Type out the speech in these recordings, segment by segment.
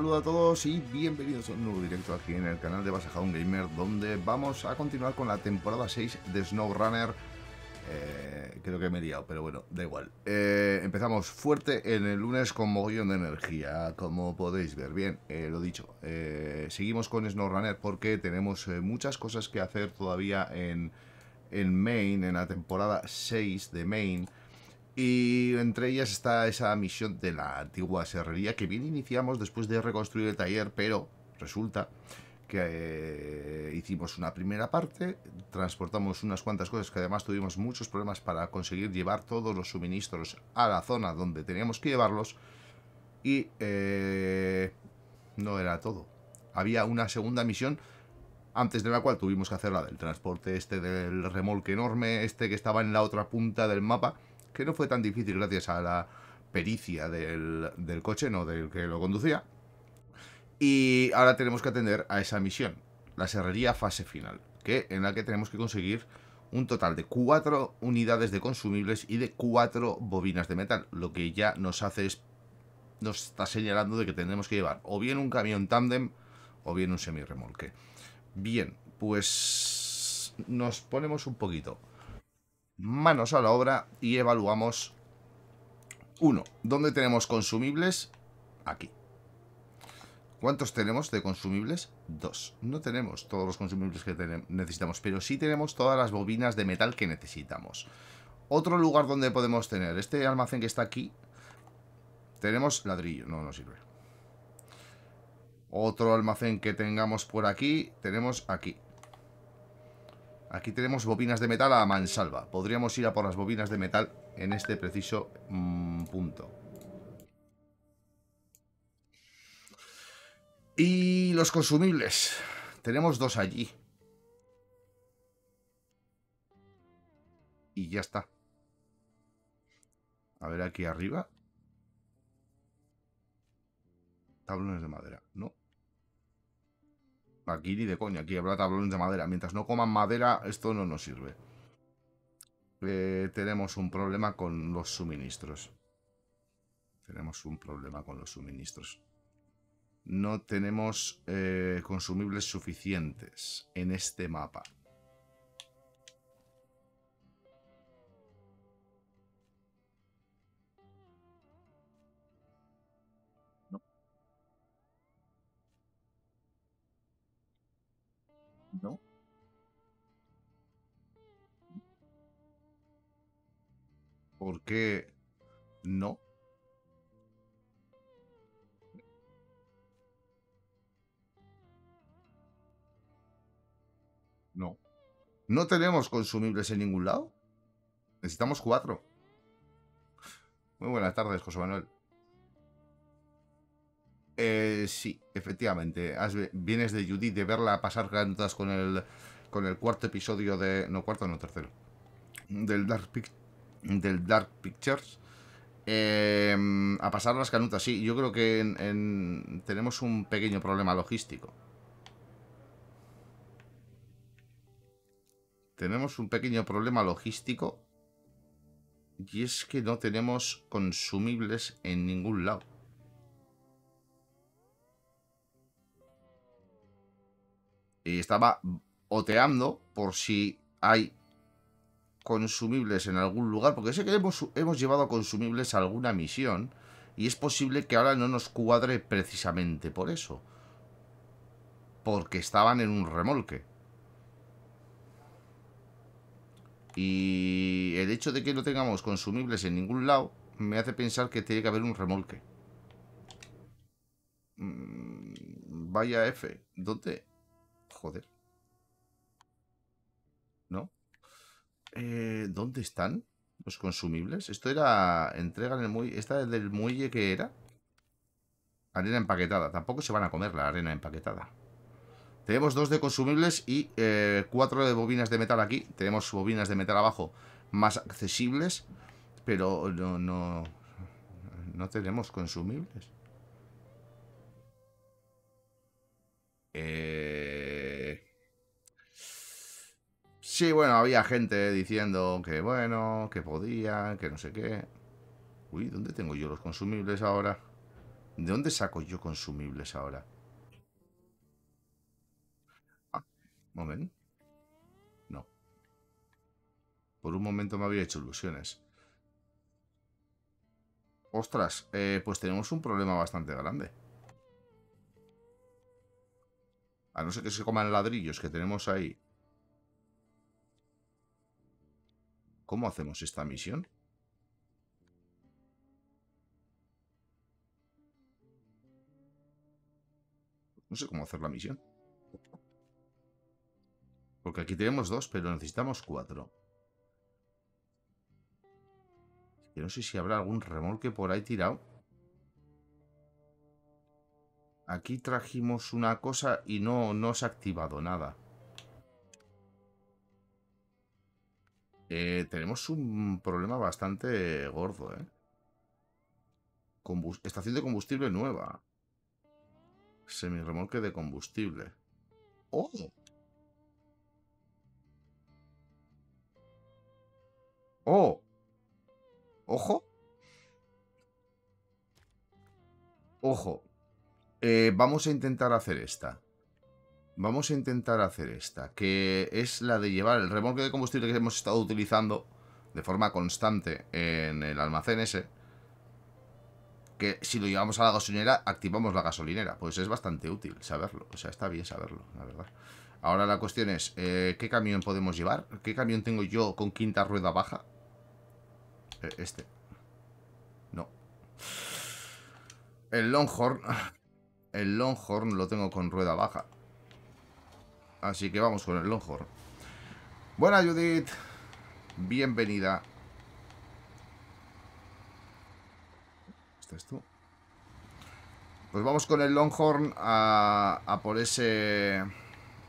saludo a todos y bienvenidos a un nuevo directo aquí en el canal de Basajón Gamer, donde vamos a continuar con la temporada 6 de SnowRunner. Eh, creo que me he liado, pero bueno, da igual. Eh, empezamos fuerte en el lunes con mogollón de energía, como podéis ver. Bien, eh, lo dicho, seguimos con SnowRunner porque tenemos muchas cosas que hacer todavía en, en Main, en la temporada 6 de Main. Y entre ellas está esa misión de la antigua serrería que bien iniciamos después de reconstruir el taller, pero resulta que eh, hicimos una primera parte, transportamos unas cuantas cosas que además tuvimos muchos problemas para conseguir llevar todos los suministros a la zona donde teníamos que llevarlos y eh, no era todo. Había una segunda misión antes de la cual tuvimos que hacer la del transporte este del remolque enorme, este que estaba en la otra punta del mapa que no fue tan difícil gracias a la pericia del, coche, no del que lo conducía. Y ahora tenemos que atender a esa misión, la serrería fase final, que en la que tenemos que conseguir un total de 4 unidades de consumibles y de 4 bobinas de metal, lo que ya nos hace es, nos está señalando de que tendremos que llevar o bien un camión tándem o bien un semirremolque. Bien, pues nos ponemos un poquito manos a la obra y evaluamos uno, ¿dónde tenemos consumibles? Aquí. ¿Cuántos tenemos de consumibles? Dos. No tenemos todos los consumibles que necesitamos, pero sí tenemos todas las bobinas de metal que necesitamos. Otro lugar donde podemos tener este almacén que está aquí. Tenemos ladrillo, no nos sirve. Otro almacén que tengamos por aquí, tenemos aquí. Aquí tenemos bobinas de metal a mansalva. Podríamos ir a por las bobinas de metal en este preciso mm, punto. Y los consumibles. Tenemos dos allí. Y ya está. A ver aquí arriba. Tablones de madera. No. Aquí ni de coña, aquí habrá tablones de madera. Mientras no coman madera, esto no nos sirve. Eh, tenemos un problema con los suministros. Tenemos un problema con los suministros. No tenemos eh, consumibles suficientes en este mapa. ¿Por qué no? No. No tenemos consumibles en ningún lado. Necesitamos cuatro. Muy buenas tardes, José Manuel. Eh, sí, efectivamente. vienes de Judith de verla pasar cantas con el, con el cuarto episodio de... No, cuarto, no, tercero. Del Dark Picture del Dark Pictures. Eh, a pasar las canutas, sí. Yo creo que tenemos un pequeño problema logístico. Tenemos un pequeño problema logístico. Y es que no tenemos consumibles en ningún lado. Y estaba oteando por si hay consumibles en algún lugar, porque sé que hemos, hemos llevado consumibles a alguna misión y es posible que ahora no nos cuadre precisamente por eso, porque estaban en un remolque. Y el hecho de que no tengamos consumibles en ningún lado me hace pensar que tiene que haber un remolque. Mm, vaya F. ¿Dónde? Joder. Eh, ¿Dónde están los consumibles? Esto era entrega en el muelle. ¿Esta es del muelle que era? Arena empaquetada. Tampoco se van a comer la arena empaquetada. Tenemos dos de consumibles y eh, cuatro de bobinas de metal aquí. Tenemos bobinas de metal abajo más accesibles, pero no, no, no tenemos consumibles. Eh, Sí, bueno, había gente diciendo que bueno, que podía, que no sé qué. Uy, ¿dónde tengo yo los consumibles ahora? ¿De dónde saco yo consumibles ahora? Ah, momento. No. Por un momento me había hecho ilusiones. Ostras, eh, pues tenemos un problema bastante grande. A no ser que se coman ladrillos que tenemos ahí ¿Cómo hacemos esta misión? No sé cómo hacer la misión. Porque aquí tenemos dos, pero necesitamos cuatro. no sé si habrá algún remolque por ahí tirado. Aquí trajimos una cosa y no, no se ha activado nada. Eh, tenemos un problema bastante gordo, ¿eh? estación de combustible nueva. Semirremolque de combustible. ¡Oh! ¡Oh! ¡Ojo! ¡Ojo! Eh, vamos a intentar hacer esta. Vamos a intentar hacer esta, que es la de llevar el remolque de combustible que hemos estado utilizando de forma constante en el almacén ese. Que si lo llevamos a la gasolinera, activamos la gasolinera. Pues es bastante útil saberlo. O sea, está bien saberlo, la verdad. Ahora la cuestión es, eh, ¿qué camión podemos llevar? ¿Qué camión tengo yo con quinta rueda baja? Eh, este. No. El Longhorn. El Longhorn lo tengo con rueda baja. Así que vamos con el Longhorn. Buena Judith, bienvenida. ¿Estás tú? Pues vamos con el Longhorn a, por ese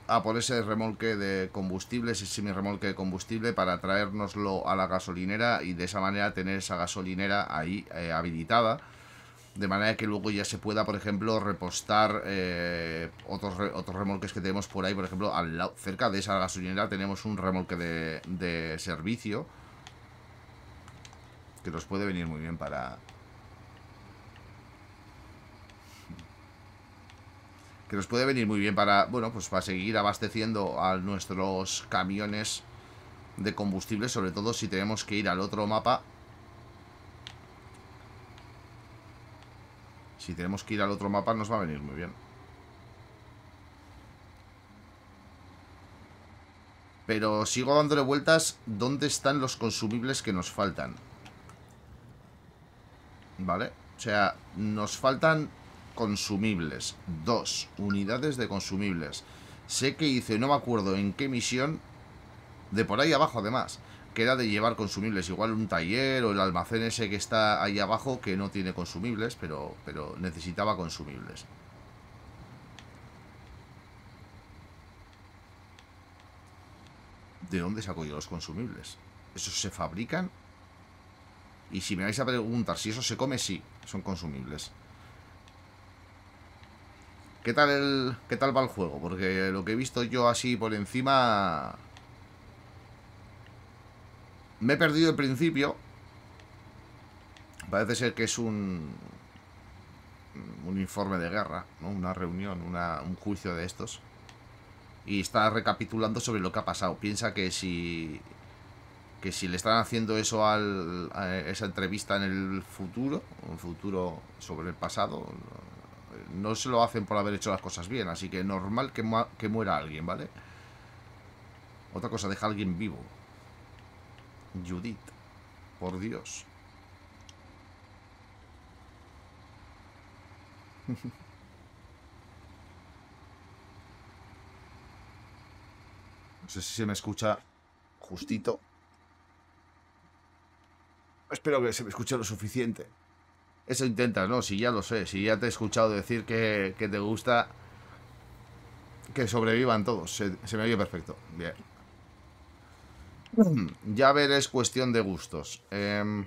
a por ese remolque de combustible, ese semi-remolque de combustible para traérnoslo a la gasolinera y de esa manera tener esa gasolinera ahí eh, habilitada de manera que luego ya se pueda, por ejemplo, repostar eh, otros, otros remolques que tenemos por ahí. Por ejemplo, al lado, cerca de esa gasolinera tenemos un remolque de, de servicio que nos puede venir muy bien para... Que nos puede venir muy bien para, bueno, pues para seguir abasteciendo a nuestros camiones de combustible, sobre todo si tenemos que ir al otro mapa Si tenemos que ir al otro mapa nos va a venir muy bien. Pero sigo dándole vueltas dónde están los consumibles que nos faltan. ¿Vale? O sea, nos faltan consumibles. Dos unidades de consumibles. Sé que hice, no me acuerdo en qué misión. De por ahí abajo, además queda de llevar consumibles. Igual un taller o el almacén ese que está ahí abajo que no tiene consumibles, pero, pero necesitaba consumibles. ¿De dónde saco yo los consumibles? ¿Esos se fabrican? Y si me vais a preguntar si eso se come, sí, son consumibles. ¿Qué tal, el, ¿Qué tal va el juego? Porque lo que he visto yo así por encima me he perdido el principio. Parece ser que es un, un informe de guerra, ¿no? una reunión, un juicio de estos. Y está recapitulando sobre lo que ha pasado. Piensa que si que si le están haciendo eso a esa entrevista en el futuro, un futuro sobre el pasado, no se lo hacen por haber hecho las cosas bien, así que normal que, que muera alguien, ¿vale? Otra cosa, deja a alguien vivo. Judith, por Dios. No sé si se me escucha justito. Espero que se me escuche lo suficiente. Eso intenta, ¿no? Si ya lo sé, si ya te he escuchado decir que, te gusta que sobrevivan todos. Se, se me oye perfecto. Bien. Mm, ya ver es cuestión de gustos. Em,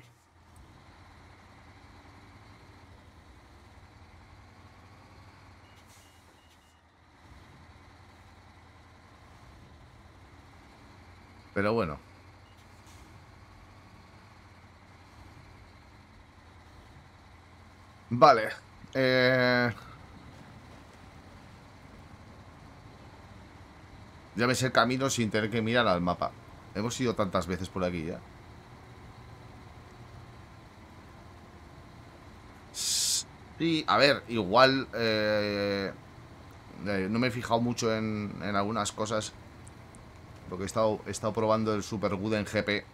pero bueno. Vale. Eh... Ya ves el camino sin tener que mirar al mapa. Hemos ido tantas veces por aquí ya. Y, a ver, igual... Eh, eh, no me he fijado mucho en, algunas cosas. Porque he estado, probando el Super Good en GP.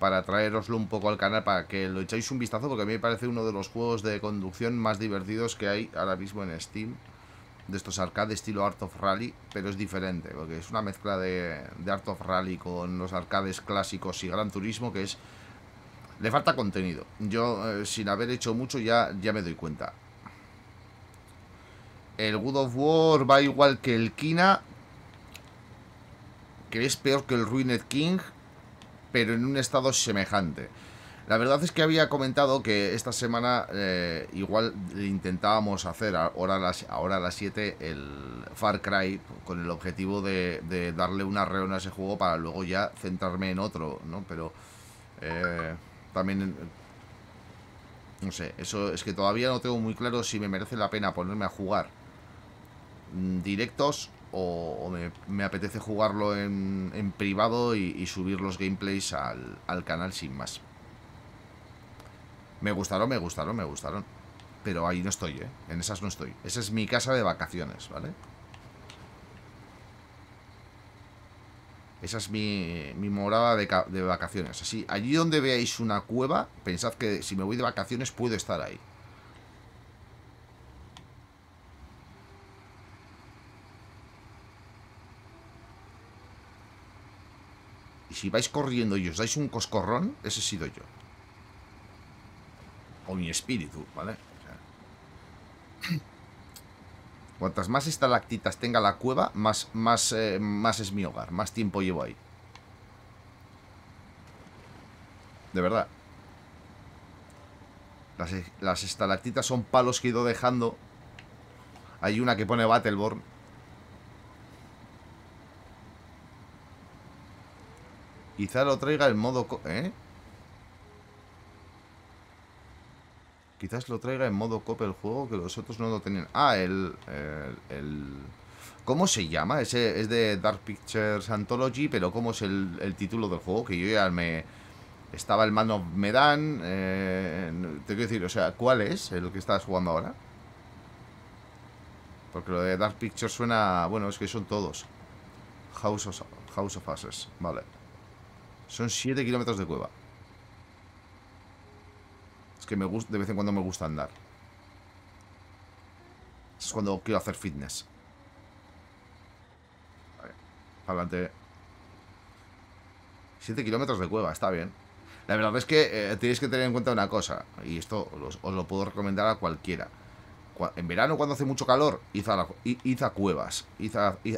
Para traeroslo un poco al canal, para que lo echáis un vistazo. Porque a mí me parece uno de los juegos de conducción más divertidos que hay ahora mismo en Steam de estos arcades estilo Art of Rally, pero es diferente, porque es una mezcla de, Art of Rally con los arcades clásicos y Gran Turismo, que es... Le falta contenido. Yo, eh, sin haber hecho mucho, ya, ya me doy cuenta. El Good of War va igual que el Kina, que es peor que el Ruined King, pero en un estado semejante. La verdad es que había comentado que esta semana eh, igual intentábamos hacer ahora a las, ahora las 7 el Far Cry con el objetivo de, darle una reunión a ese juego para luego ya centrarme en otro, ¿no? Pero eh, también... No sé, eso es que todavía no tengo muy claro si me merece la pena ponerme a jugar mm, directos o, me, apetece jugarlo en, privado y, subir los gameplays al, al canal sin más. Me gustaron, me gustaron, me gustaron. Pero ahí no estoy, ¿eh? En esas no estoy. Esa es mi casa de vacaciones, ¿vale? Esa es mi, mi morada de, de, vacaciones. Así, allí donde veáis una cueva, pensad que si me voy de vacaciones puedo estar ahí. Y si vais corriendo y os dais un coscorrón, ese he sido yo o mi espíritu, ¿vale? cuantas más estalactitas tenga la cueva, más, más, eh, más es mi hogar, más tiempo llevo ahí. De verdad. Las, las estalactitas son palos que he ido dejando. Hay una que pone Battleborn. Quizá lo traiga el modo... ¿Eh? Quizás lo traiga en modo copia el juego que los otros no lo tenían. Ah, el, el, ¿Cómo se llama? Ese es de Dark Pictures Anthology, pero ¿cómo es el, título del juego? Que yo ya me... Estaba el Man of Medan. Tengo eh, te quiero decir, o sea, ¿cuál es el que estás jugando ahora? Porque lo de Dark Pictures suena... Bueno, es que son todos. House of, House vale. Son 7 kilómetros de cueva. Es que me gusta, de vez en cuando me gusta andar. Es cuando quiero hacer fitness. Vale, adelante. 7 kilómetros de cueva, está bien. La verdad es que eh, tenéis que tener en cuenta una cosa, y esto os, lo puedo recomendar a cualquiera. En verano, cuando hace mucho calor, id a, cuevas,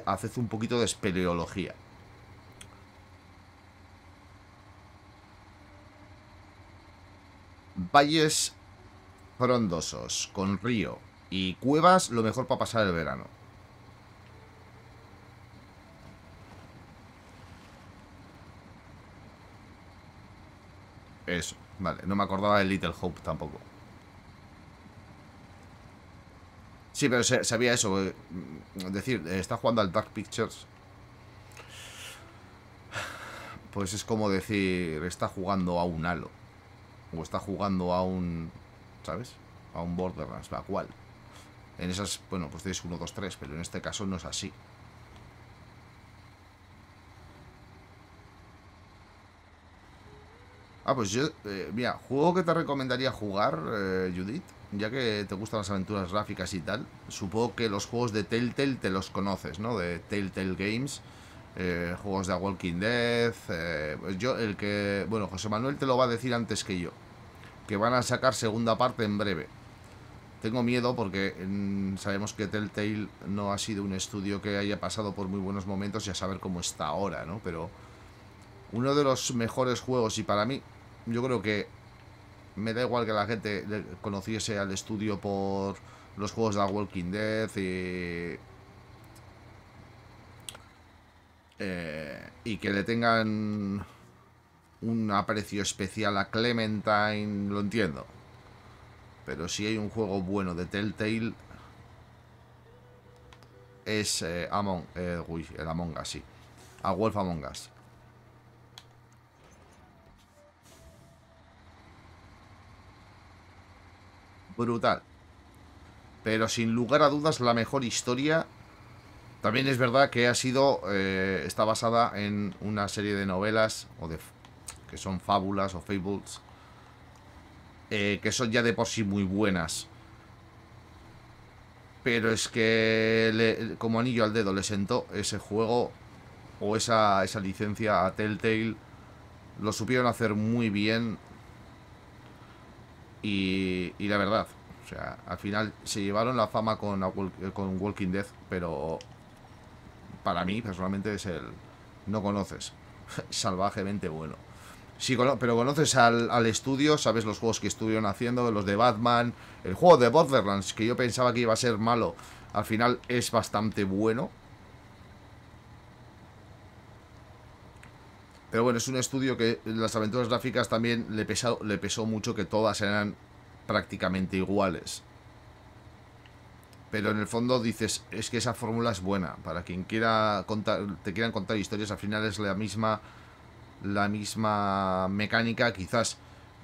haced un poquito de espeleología. valles frondosos, con río y cuevas, lo mejor para pasar el verano. Eso, vale, no me acordaba de Little Hope tampoco. Sí, pero sabía eso. Es eh, mm, decir, eh, está jugando al Dark Pictures. Pues es como decir, está jugando a un halo o está jugando a un, ¿sabes? A un Borderlands, la cual. En esas, bueno, pues tienes 1, 2, 3, pero en este caso no es así. Ah, pues yo, eh, mira, juego que te recomendaría jugar, eh, Judith, ya que te gustan las aventuras gráficas y tal. Supongo que los juegos de Telltale te los conoces, ¿no? De Telltale Games, eh, juegos de A Walking Dead. Pues yo, el que, bueno, José Manuel te lo va a decir antes que yo que van a sacar segunda parte en breve. Tengo miedo porque sabemos que Telltale no ha sido un estudio que haya pasado por muy buenos momentos y a saber cómo está ahora, ¿no? Pero uno de los mejores juegos y para mí, yo creo que me da igual que la gente conociese al estudio por los juegos de The Walking Dead y... Eh, y que le tengan un aprecio especial a Clementine, lo entiendo. Pero si hay un juego bueno de Telltale, es eh, Among... Eh, el Among Us, sí. A Wolf Among Us. Brutal. Pero sin lugar a dudas la mejor historia. También es verdad que ha sido... Eh, está basada en una serie de novelas o de que son fábulas o fables, eh, que son ya de por sí muy buenas. Pero es que como anillo al dedo le sentó ese juego o esa, licencia a Telltale. Lo supieron hacer muy bien. Y, la verdad, o sea, al final se llevaron la fama con, eh, con Walking Dead, pero para mí personalmente es el no conoces. Salvajemente bueno. Sí, pero conoces al, estudio, sabes los juegos que estuvieron haciendo, los de Batman, el juego de Borderlands, que yo pensaba que iba a ser malo, al final es bastante bueno. Pero bueno, es un estudio que las aventuras gráficas también le, le pesó mucho que todas eran prácticamente iguales. Pero en el fondo dices, es que esa fórmula es buena. Para quien quiera contar, te quieran contar historias, al final es la misma la misma mecánica, quizás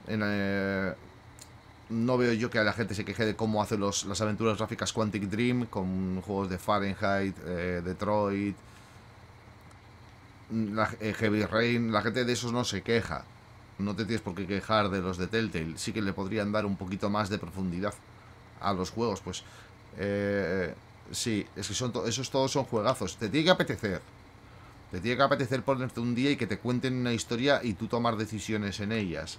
eh, no veo yo que a la gente se queje de cómo hace los, las aventuras gráficas Quantic Dream con juegos de Fahrenheit, eh, Detroit, mm, eh, Heavy Rain. La gente de esos no se queja. No te tienes por qué quejar de los de Telltale. Sí que le podrían dar un poquito más de profundidad a los juegos, pues. sí, es que son esos todos son juegazos. Te tiene que apetecer. Te tiene que apetecer ponerte un día y que te cuenten una historia y tú tomar decisiones en ellas.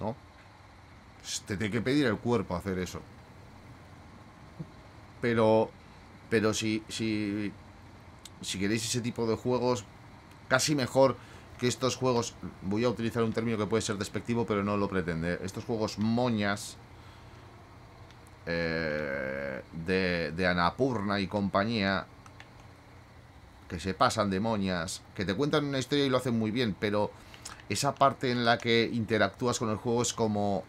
¿No? Pues te tiene que pedir el cuerpo hacer eso. Pero. Pero si. si. Si queréis ese tipo de juegos. Casi mejor que estos juegos. Voy a utilizar un término que puede ser despectivo, pero no lo pretende. Estos juegos moñas. Eh, de, de Anapurna y compañía que se pasan demonias que te cuentan una historia y lo hacen muy bien, pero esa parte en la que interactúas con el juego es como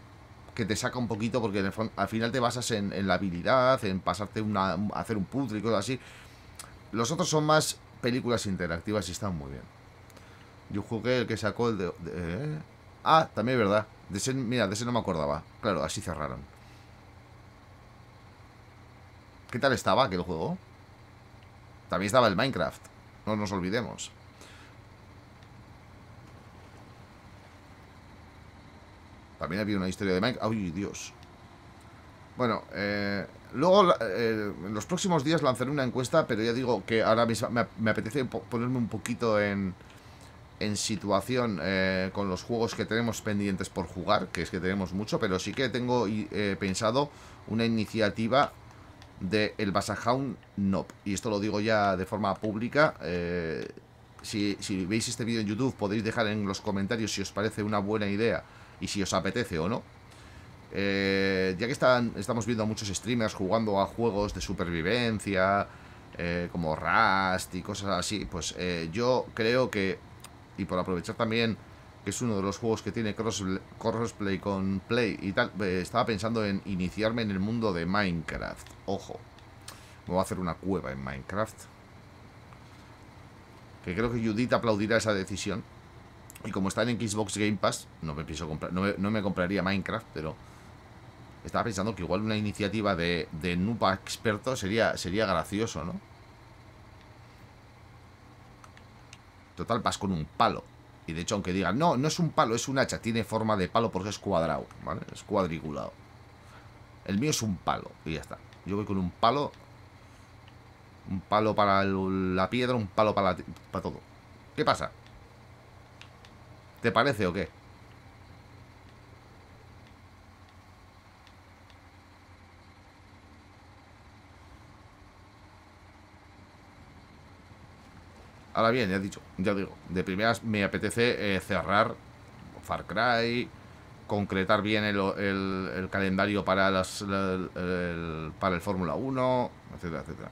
que te saca un poquito porque al final te basas en, la habilidad, en pasarte una, hacer un putre y cosas así. Los otros son más películas interactivas y están muy bien. Yo jugué el que sacó el de... ¿eh? ah, también es verdad. mira, de ese no me acordaba. Claro, así cerraron. ¿Qué tal estaba aquel juego? También estaba el Minecraft. No nos olvidemos. También había una historia de Minecraft. ¡Ay, Dios! Bueno, eh, luego eh, en los próximos días lanzaré una encuesta, pero ya digo que ahora mismo me, apetece ponerme un poquito en, en situación eh, con los juegos que tenemos pendientes por jugar, que es que tenemos mucho, pero sí que tengo pensado una iniciativa de el Basahound Nob. Y esto lo digo ya de forma pública. Eh, si, veis este vídeo en YouTube, podéis dejar en los comentarios si os parece una buena idea y si os apetece o no. Eh, ya que están, estamos viendo a muchos streamers jugando a juegos de supervivencia, eh, como Rust y cosas así, pues yo creo que, y por aprovechar también que es uno de los juegos que tiene crossplay, con Play y tal, eh, estaba pensando en iniciarme en el mundo de Minecraft. Ojo, me voy a hacer una cueva en Minecraft. Que creo que Judith aplaudirá esa decisión. Y como están en Xbox Game Pass, no me, pienso comprar, no, me, compraría Minecraft, pero estaba pensando que igual una iniciativa de, de Nupa experto sería, sería gracioso, ¿no? Total, vas con un palo. Y de hecho, aunque digan, no, no es un palo, es un hacha, tiene forma de palo porque es cuadrado, ¿vale? Es cuadriculado. El mío es un palo, y ya está. Yo voy con un palo, un palo para la piedra, un palo para, para todo. ¿Qué pasa? ¿Te parece o qué? Ahora bien, ya he dicho, ya digo, de primeras me apetece eh, cerrar Far Cry, concretar bien el, calendario para, las, el, para el Fórmula 1, etcétera, etcétera.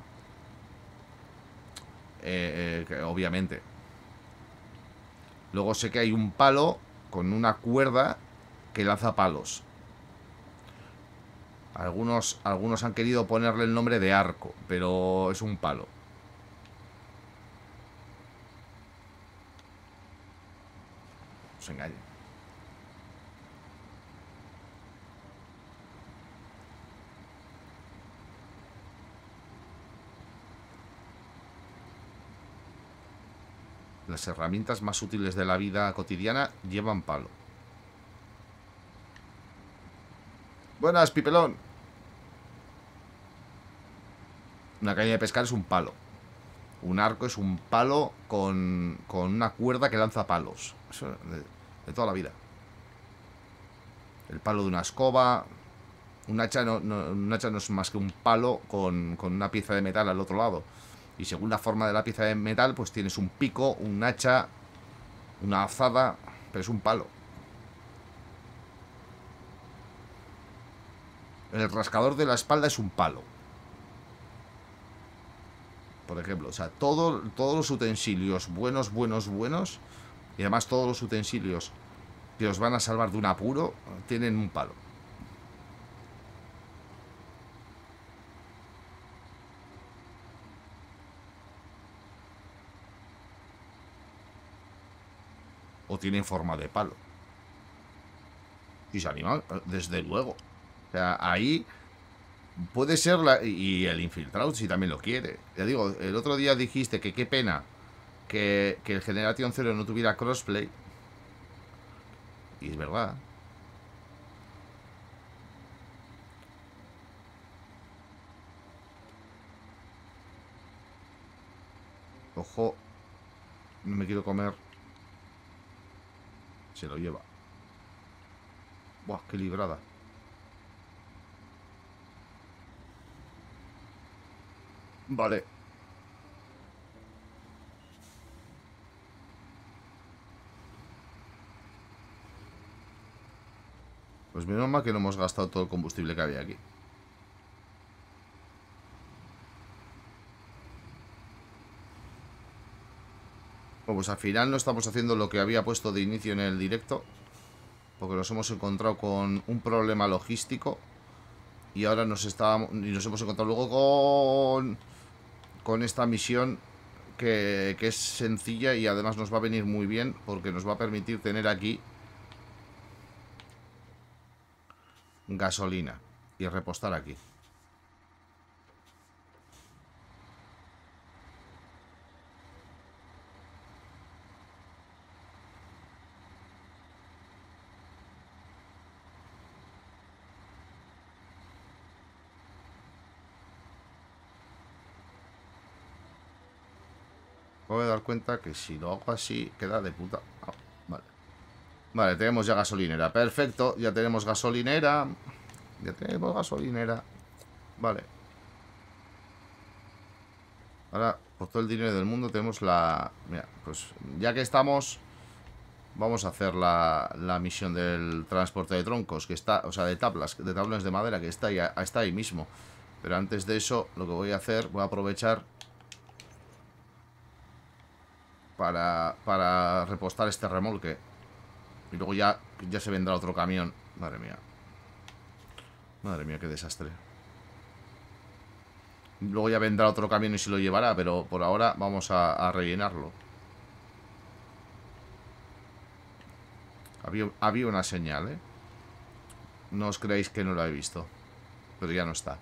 Eh, eh, obviamente. Luego sé que hay un palo con una cuerda que lanza palos. Algunos, algunos han querido ponerle el nombre de arco, pero es un palo. Las herramientas más útiles de la vida cotidiana llevan palo. Buenas, Pipelón. Una caña de pescar es un palo. Un arco es un palo con, con una cuerda que lanza palos. Eso, eh, de toda la vida. El palo de una escoba. Un hacha no, un hacha no es más que un palo con, una pieza de metal al otro lado. Y según la forma de la pieza de metal, pues tienes un pico, un hacha, una azada, pero es un palo. El rascador de la espalda es un palo. Por ejemplo, o sea, todos los utensilios buenos, buenos, buenos y además todos los utensilios que os van a salvar de un apuro tienen un palo. O tienen forma de palo. Y se animal, desde luego. O sea, ahí puede ser la... Y el infiltrado si también lo quiere. Ya digo, el otro día dijiste que qué pena que, el Generation Cero no tuviera crossplay. Y es verdad. Ojo, no me quiero comer. Se lo lleva. Buah, qué librada. Vale. Pues menos mal que no hemos gastado todo el combustible que había aquí. Bueno, pues al final no estamos haciendo lo que había puesto de inicio en el directo. Porque nos hemos encontrado con un problema logístico. Y ahora nos, estábamos y nos hemos encontrado luego con, con esta misión que, que es sencilla y además nos va a venir muy bien porque nos va a permitir tener aquí gasolina y repostar aquí. Voy a dar cuenta que si lo hago así queda de puta... Vale, tenemos ya gasolinera. Perfecto, ya tenemos gasolinera. Ya tenemos gasolinera. Vale. Ahora, por todo el dinero del mundo tenemos la... Mira, pues ya que estamos... Vamos a hacer la, misión del transporte de troncos, que está, o sea, de tablas, de tablones de madera, que está ahí, está ahí mismo. Pero antes de eso, lo que voy a hacer, voy a aprovechar para, para repostar este remolque. Y luego ya, ya se vendrá otro camión. Madre mía. Madre mía, qué desastre. Luego ya vendrá otro camión y se lo llevará, pero por ahora vamos a, rellenarlo. Había, había una señal, ¿eh? No os creéis que no la he visto. Pero ya no está.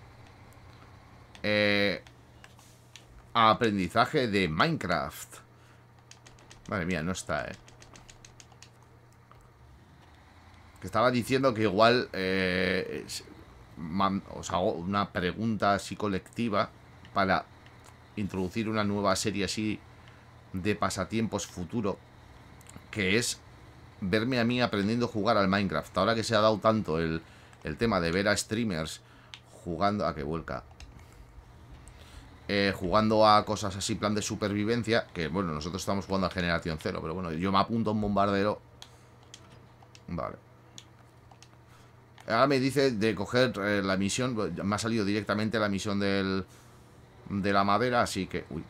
Eh, aprendizaje de Minecraft. Madre mía, no está, ¿eh? que estaba diciendo que igual, os eh, hago una pregunta así colectiva para introducir una nueva serie así de pasatiempos futuro, que es verme a mí aprendiendo a jugar al Minecraft. Ahora que se ha dado tanto el, tema de ver a streamers jugando a que vuelca. Eh, jugando a cosas así, plan de supervivencia, que bueno, nosotros estamos jugando a generación cero, pero bueno, yo me apunto a un bombardero. Vale. Ahora me dice de coger eh, la misión. Pues, me ha salido directamente la misión del, de la madera, así que... Uy.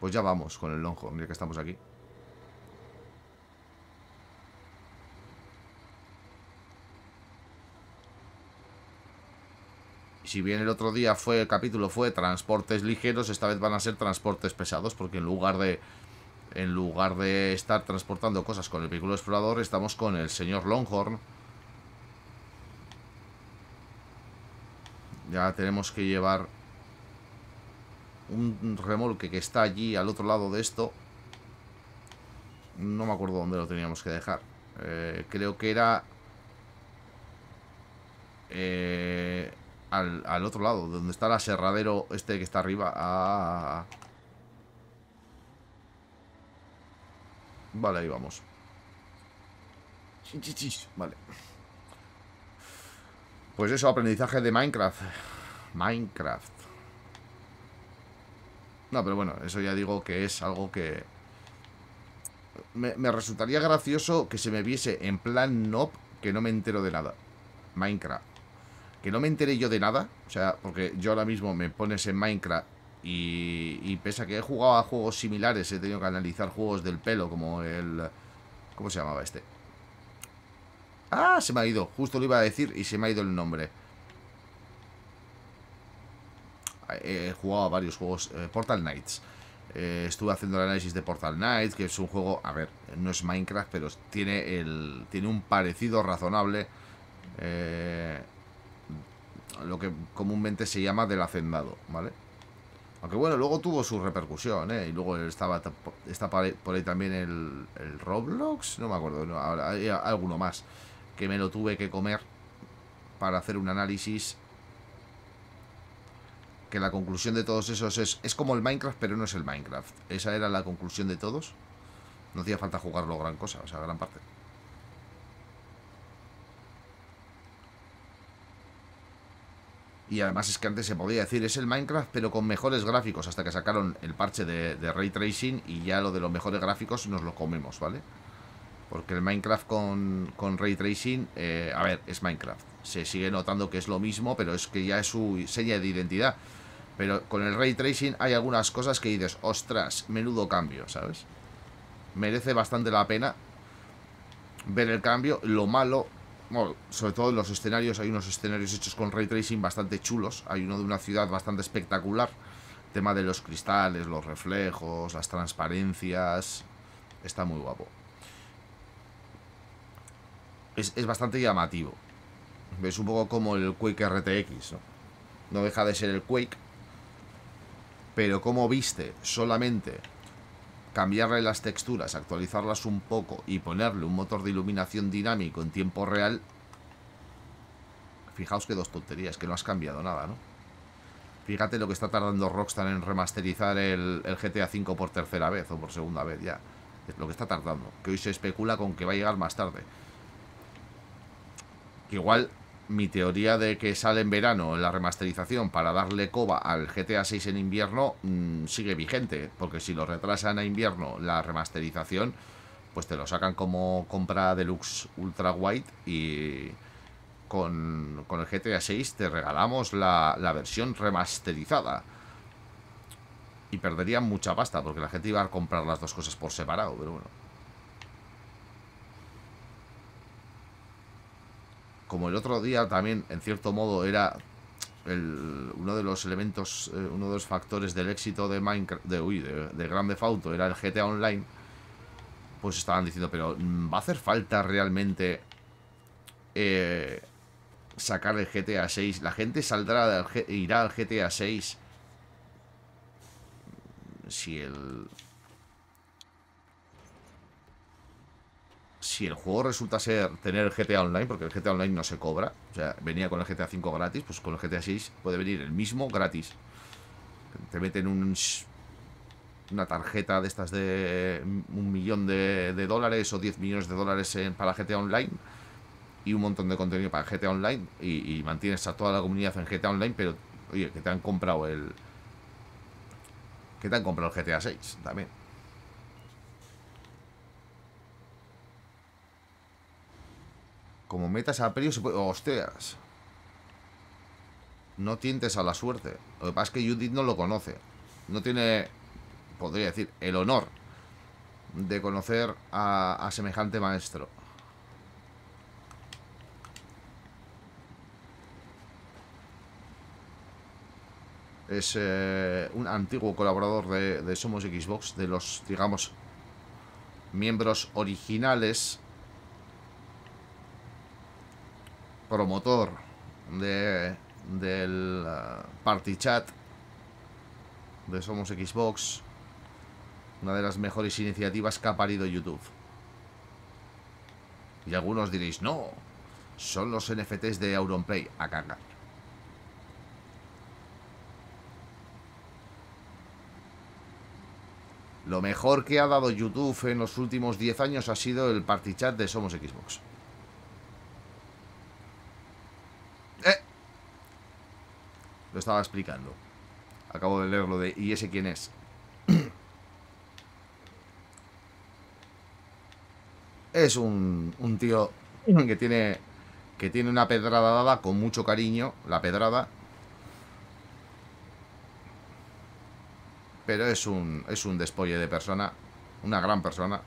Pues ya vamos con el Longhorn, mira que estamos aquí. Si bien el otro día fue el capítulo fue transportes ligeros, esta vez van a ser transportes pesados, porque en lugar de en lugar de estar transportando cosas con el vehículo explorador, estamos con el señor Longhorn Ya tenemos que llevar un remolque que está allí al otro lado de esto. No me acuerdo dónde lo teníamos que dejar. Eh, creo que era eh, al, otro lado, donde está el aserradero este que está arriba. Ah. Vale, ahí vamos. Vale. Pues eso, aprendizaje de Minecraft. Minecraft. No, pero bueno, eso ya digo que es algo que... Me, resultaría gracioso que se me viese en plan no, que no me entero de nada. Minecraft. Que no me enteré yo de nada. O sea, porque yo ahora mismo me pones en Minecraft y, y pese a que he jugado a juegos similares, he tenido que analizar juegos del pelo como el... ¿Cómo se llamaba este? Ah, se me ha ido. Justo lo iba a decir y se me ha ido el nombre. Eh, he jugado a varios juegos. Eh, Portal Knights. Eh, estuve haciendo el análisis de Portal Knights, que es un juego, a ver, no es Minecraft, pero tiene, el, tiene un parecido razonable. Eh, lo que comúnmente se llama del hacendado, ¿vale? Aunque bueno, luego tuvo su repercusión, ¿eh? Y luego estaba está por ahí también el, Roblox, no me acuerdo, hay alguno más que me lo tuve que comer para hacer un análisis. Que la conclusión de todos esos es, es como el Minecraft, pero no es el Minecraft. Esa era la conclusión de todos. No hacía falta jugarlo gran cosa, o sea, gran parte. Y además es que antes se podía decir, es el Minecraft pero con mejores gráficos, hasta que sacaron el parche de, de Ray Tracing y ya lo de los mejores gráficos nos lo comemos, ¿vale? Porque el Minecraft con, con Ray Tracing, eh, a ver, es Minecraft. Se sigue notando que es lo mismo, pero es que ya es su seña de identidad. Pero con el Ray Tracing hay algunas cosas que dices, ostras, menudo cambio, ¿sabes? Merece bastante la pena ver el cambio. Lo malo, sobre todo en los escenarios, hay unos escenarios hechos con Ray Tracing bastante chulos. Hay uno de una ciudad bastante espectacular. tema de los cristales, los reflejos, las transparencias. Está muy guapo es, bastante llamativo. Es un poco como el Quake RTX, ¿no? deja de ser el Quake. Pero como viste solamente cambiarle las texturas, actualizarlas un poco y ponerle un motor de iluminación dinámico en tiempo real, fijaos que dos tonterías, que no has cambiado nada, ¿no? Fíjate lo que está tardando Rockstar en remasterizar el, el, GTA V por tercera vez o por segunda vez ya. Es lo que está tardando, que hoy se especula con que va a llegar más tarde que igual mi teoría de que sale en verano la remasterización para darle coba al GTA 6 en invierno mm, sigue vigente, porque si lo retrasan a invierno la remasterización, pues te lo sacan como compra deluxe ultra white y con, el GTA 6 te regalamos la, la, versión remasterizada. Y perderían mucha pasta, porque la gente iba a comprar las dos cosas por separado, pero bueno. como el otro día también, en cierto modo, era uno de los elementos, eh, uno de los factores del éxito de Minecraft, de, uy, de, de Grand Theft Auto, era el GTA Online, pues estaban diciendo, pero mm, ¿va a hacer falta realmente eh, sacar el GTA 6? ¿La gente saldrá, irá al GTA 6 si el si el juego resulta ser tener el GTA Online, porque el GTA Online no se cobra, o sea, venía con el GTA 5 gratis, pues con el GTA 6 puede venir el mismo gratis. Te meten una tarjeta de estas de un millón de, dólares o 10 millones de dólares en, para GTA Online y un montón de contenido para GTA Online y, mantienes a toda la comunidad en GTA Online, pero oye, que te han comprado el... que te han comprado el GTA 6 también. Como metas a Perio, puede... ¡Hostias! No tientes a la suerte. Lo que pasa es que Judith no lo conoce. No tiene, podría decir, el honor de conocer a, semejante maestro. es eh, un antiguo colaborador de, de, Somos Xbox, de los, digamos, miembros originales promotor de, del ah, party chat de Somos Xbox, una de las mejores iniciativas que ha parido YouTube. Y algunos diréis, no, son los NFTs de Auronplay, a cagar. Lo mejor que ha dado YouTube en los últimos 10 años ha sido el party chat de Somos Xbox. Lo estaba explicando. Acabo de leerlo de ¿y ese quién es? es un, un tío que tiene que tiene una pedrada dada con mucho cariño, la pedrada. Pero es un, es un despolle de persona, una gran persona.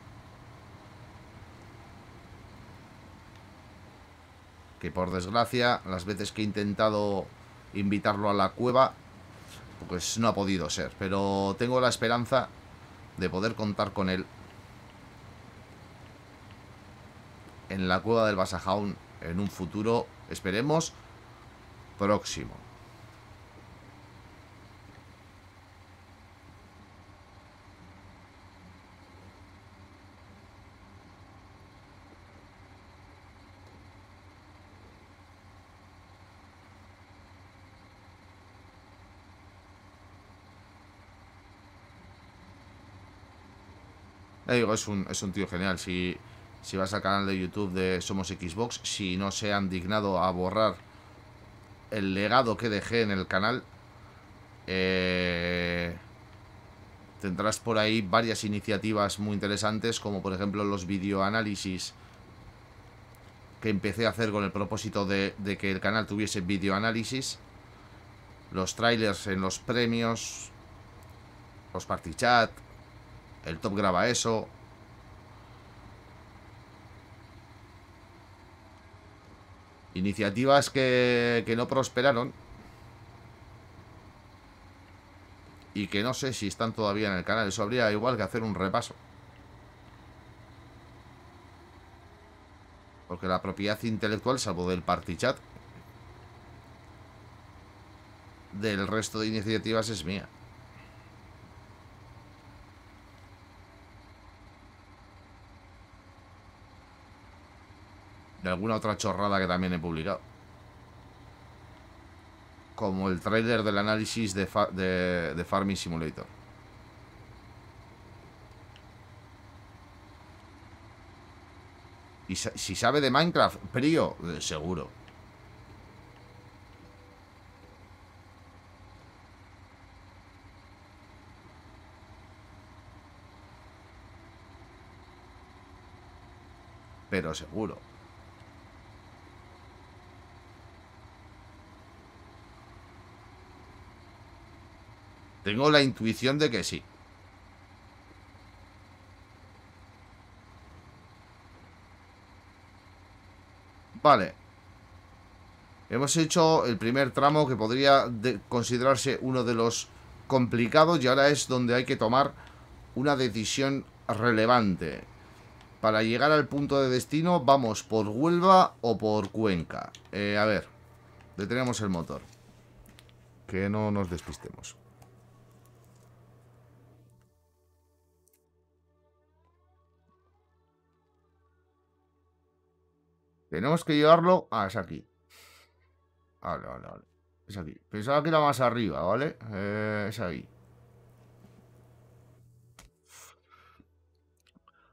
Que por desgracia, las veces que he intentado invitarlo a la cueva, pues no ha podido ser. Pero tengo la esperanza de poder contar con él en la cueva del Basajaun en un futuro, esperemos, próximo. es un, tío genial. Si, vas al canal de YouTube de Somos Xbox, si no se han dignado a borrar el legado que dejé en el canal, eh, tendrás por ahí varias iniciativas muy interesantes, como por ejemplo los videoanálisis que empecé a hacer con el propósito de, de que el canal tuviese videoanálisis, los trailers en los premios, los party chat, el top graba eso. Iniciativas que, que no prosperaron. Y que no sé si están todavía en el canal. Eso habría igual que hacer un repaso. Porque la propiedad intelectual, salvo del party chat, del resto de iniciativas es mía. alguna otra chorrada que también he publicado. Como el trailer del análisis de, de, Farming Simulator. ¿Y si sabe de Minecraft? Prio, eh, seguro. Pero seguro. Tengo la intuición de que sí. Vale. Hemos hecho el primer tramo que podría considerarse uno de los complicados y ahora es donde hay que tomar una decisión relevante. Para llegar al punto de destino, ¿vamos por Huelva o por Cuenca? Eh, a ver, detenemos el motor. Que no nos despistemos. Tenemos que llevarlo... Ah, es aquí. Vale, vale, vale. Es aquí. Pensaba que era más arriba, ¿vale? Eh, es ahí.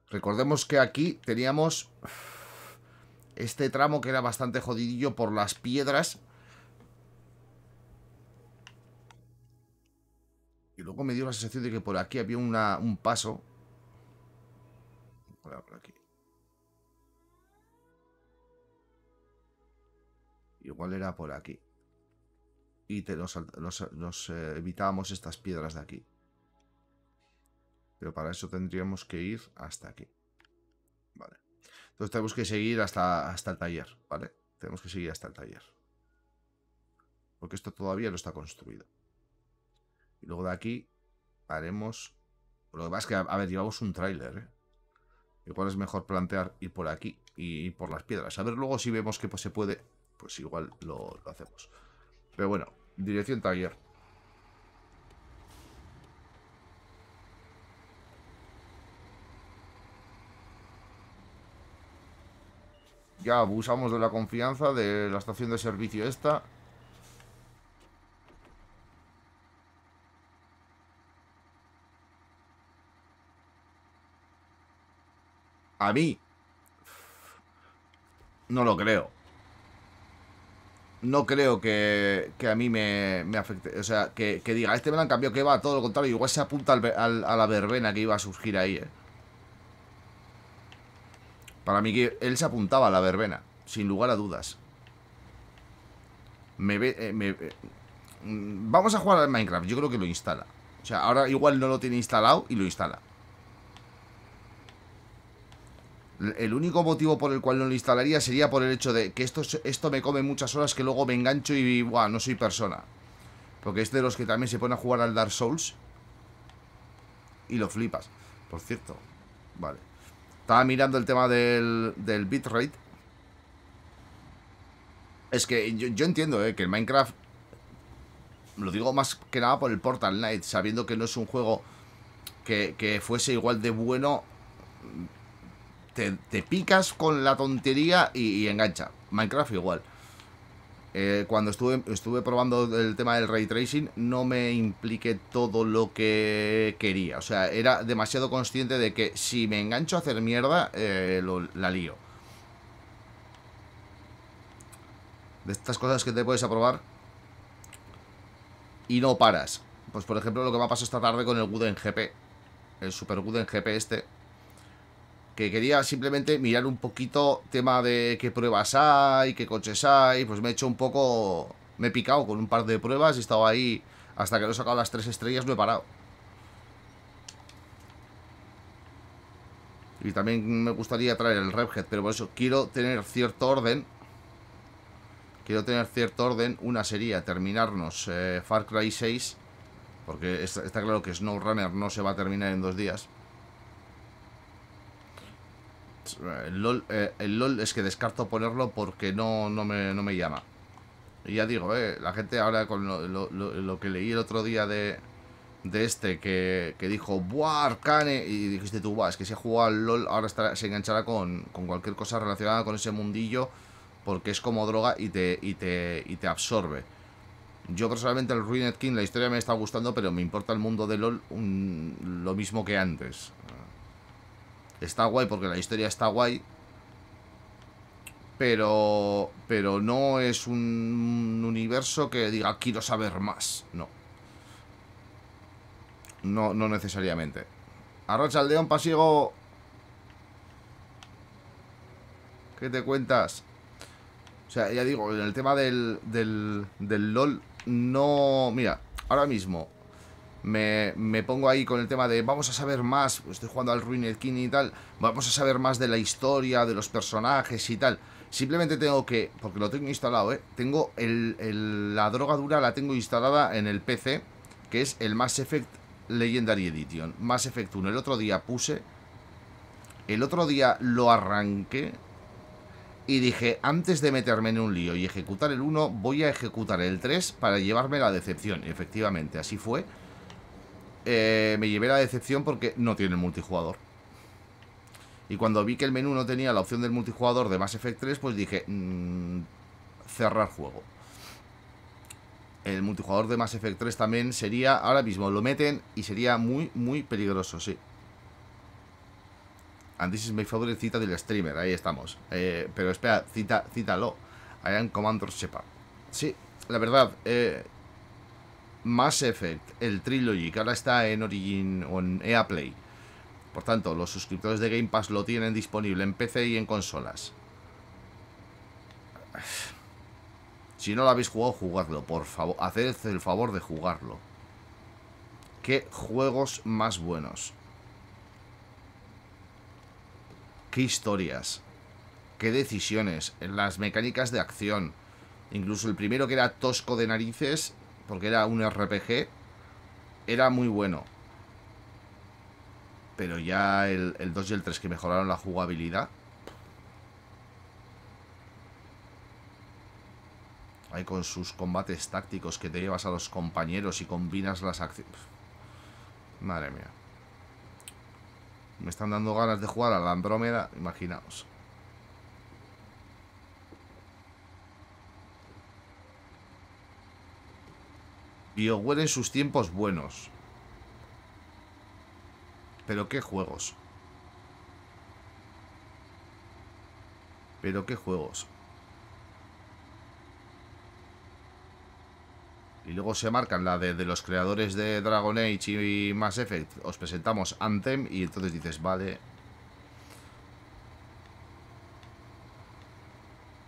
Recordemos que aquí teníamos este tramo que era bastante jodidillo por las piedras. Y luego me dio la sensación de que por aquí había un paso. Por aquí. Igual era por aquí. Y te nos eh, evitábamos estas piedras de aquí. Pero para eso tendríamos que ir hasta aquí. Vale. Entonces tenemos que seguir hasta, hasta el taller, ¿vale? Tenemos que seguir hasta el taller. Porque esto todavía no está construido. Y luego de aquí haremos... Lo que es que, a ver, llevamos un tráiler, ¿eh? Igual es mejor plantear ir por aquí y ir por las piedras. A ver luego si vemos que pues, se puede pues igual lo, hacemos. Pero bueno, dirección taller. Ya abusamos de la confianza de la estación de servicio esta. A mí. No lo creo no creo que, a mí me, afecte. O sea, que, diga, este me lo han cambiado, que va, todo lo contrario. Igual se apunta a la verbena que iba a surgir ahí, ¿eh? Para mí que él se apuntaba a la verbena, sin lugar a dudas. Me ve... Eh, eh, mm, vamos a jugar al Minecraft, yo creo que lo instala. O sea, ahora igual no lo tiene instalado y lo instala. El único motivo por el cual no lo instalaría sería por el hecho de que esto, esto me come muchas horas que luego me engancho y, buah, no soy persona. Porque es de los que también se pone a jugar al Dark Souls. Y lo flipas, por cierto. Vale. Estaba mirando el tema del, del bitrate. Es que yo, entiendo eh, que el Minecraft... Lo digo más que nada por el Portal Knight, sabiendo que no es un juego que, que fuese igual de bueno te, picas con la tontería y, engancha. Minecraft igual. Eh, cuando estuve, estuve probando el tema del ray tracing, no me impliqué todo lo que quería. O sea, era demasiado consciente de que si me engancho a hacer mierda, eh, la lío. De estas cosas que te puedes aprobar y no paras. Pues por ejemplo, lo que me ha pasado esta tarde con el Wooden GP. El Super Guden GP este que quería simplemente mirar un poquito tema de qué pruebas hay, qué coches hay, pues me he hecho un poco, me he picado con un par de pruebas y he estado ahí hasta que no he sacado las tres estrellas, no he parado. Y también me gustaría traer el Rephead, pero por eso quiero tener cierto orden. Quiero tener cierto orden. Una sería terminarnos eh, Far Cry 6, porque está, está claro que SnowRunner no se va a terminar en dos días. Eh, eh, el LOL, es que descarto ponerlo porque no, no, me, no me llama. Y ya digo, eh, la gente ahora con lo, que leí el otro día de, de este que, dijo, ¡buah, Arcane! Y dijiste tú, Es que si ha al LOL ahora se enganchará con, con cualquier cosa relacionada con ese mundillo porque es como droga y te, y te, te absorbe. Yo personalmente el Ruined King, la historia me está gustando, pero me importa el mundo de LOL lo mismo que antes. Está guay porque la historia está guay. Pero, pero no es un universo que diga quiero saber más. No. No, no necesariamente. Arrocha león pasiego. ¿Qué te cuentas? O sea, ya digo, en el tema del, del, del LOL, no... Mira, ahora mismo me, pongo ahí con el tema de vamos a saber más, pues estoy jugando al Ruined King y tal, vamos a saber más de la historia, de los personajes y tal. Simplemente tengo que, porque lo tengo instalado, ¿eh? tengo el, la droga dura, la tengo instalada en el PC, que es el Mass Effect Legendary Edition, Mass Effect 1. El otro día puse, el otro día lo arranqué y dije, antes de meterme en un lío y ejecutar el 1, voy a ejecutar el 3 para llevarme la decepción. Efectivamente, así fue. Eh, me llevé la decepción porque no tiene multijugador. Y cuando vi que el menú no tenía la opción del multijugador de Mass Effect 3, pues dije, mm, cerrar juego. El multijugador de Mass Effect 3 también sería, ahora mismo lo meten y sería muy, muy peligroso, sí. And this is my favorite cita del streamer, ahí estamos. Eh, pero espera, cita, cítalo. I am Commander Shepard. Sí, la verdad, eh, Mass Effect, el Trilogy, que ahora está en Origin o en EA Play. Por tanto, los suscriptores de Game Pass lo tienen disponible en PC y en consolas. Si no lo habéis jugado, jugadlo, por favor. Haced el favor de jugarlo. Qué juegos más buenos. Qué historias. Qué decisiones. Las mecánicas de acción. Incluso el primero que era tosco de narices porque era un RPG, era muy bueno. Pero ya el, 2 y el 3 que mejoraron la jugabilidad. Ahí con sus combates tácticos que te llevas a los compañeros y combinas las acciones. Madre mía. Me están dando ganas de jugar a la Andrómeda, imaginaos. BioWare en sus tiempos buenos. Pero qué juegos. Pero qué juegos. Y luego se marcan la de, los creadores de Dragon Age y Mass Effect. Os presentamos Anthem y entonces dices, vale.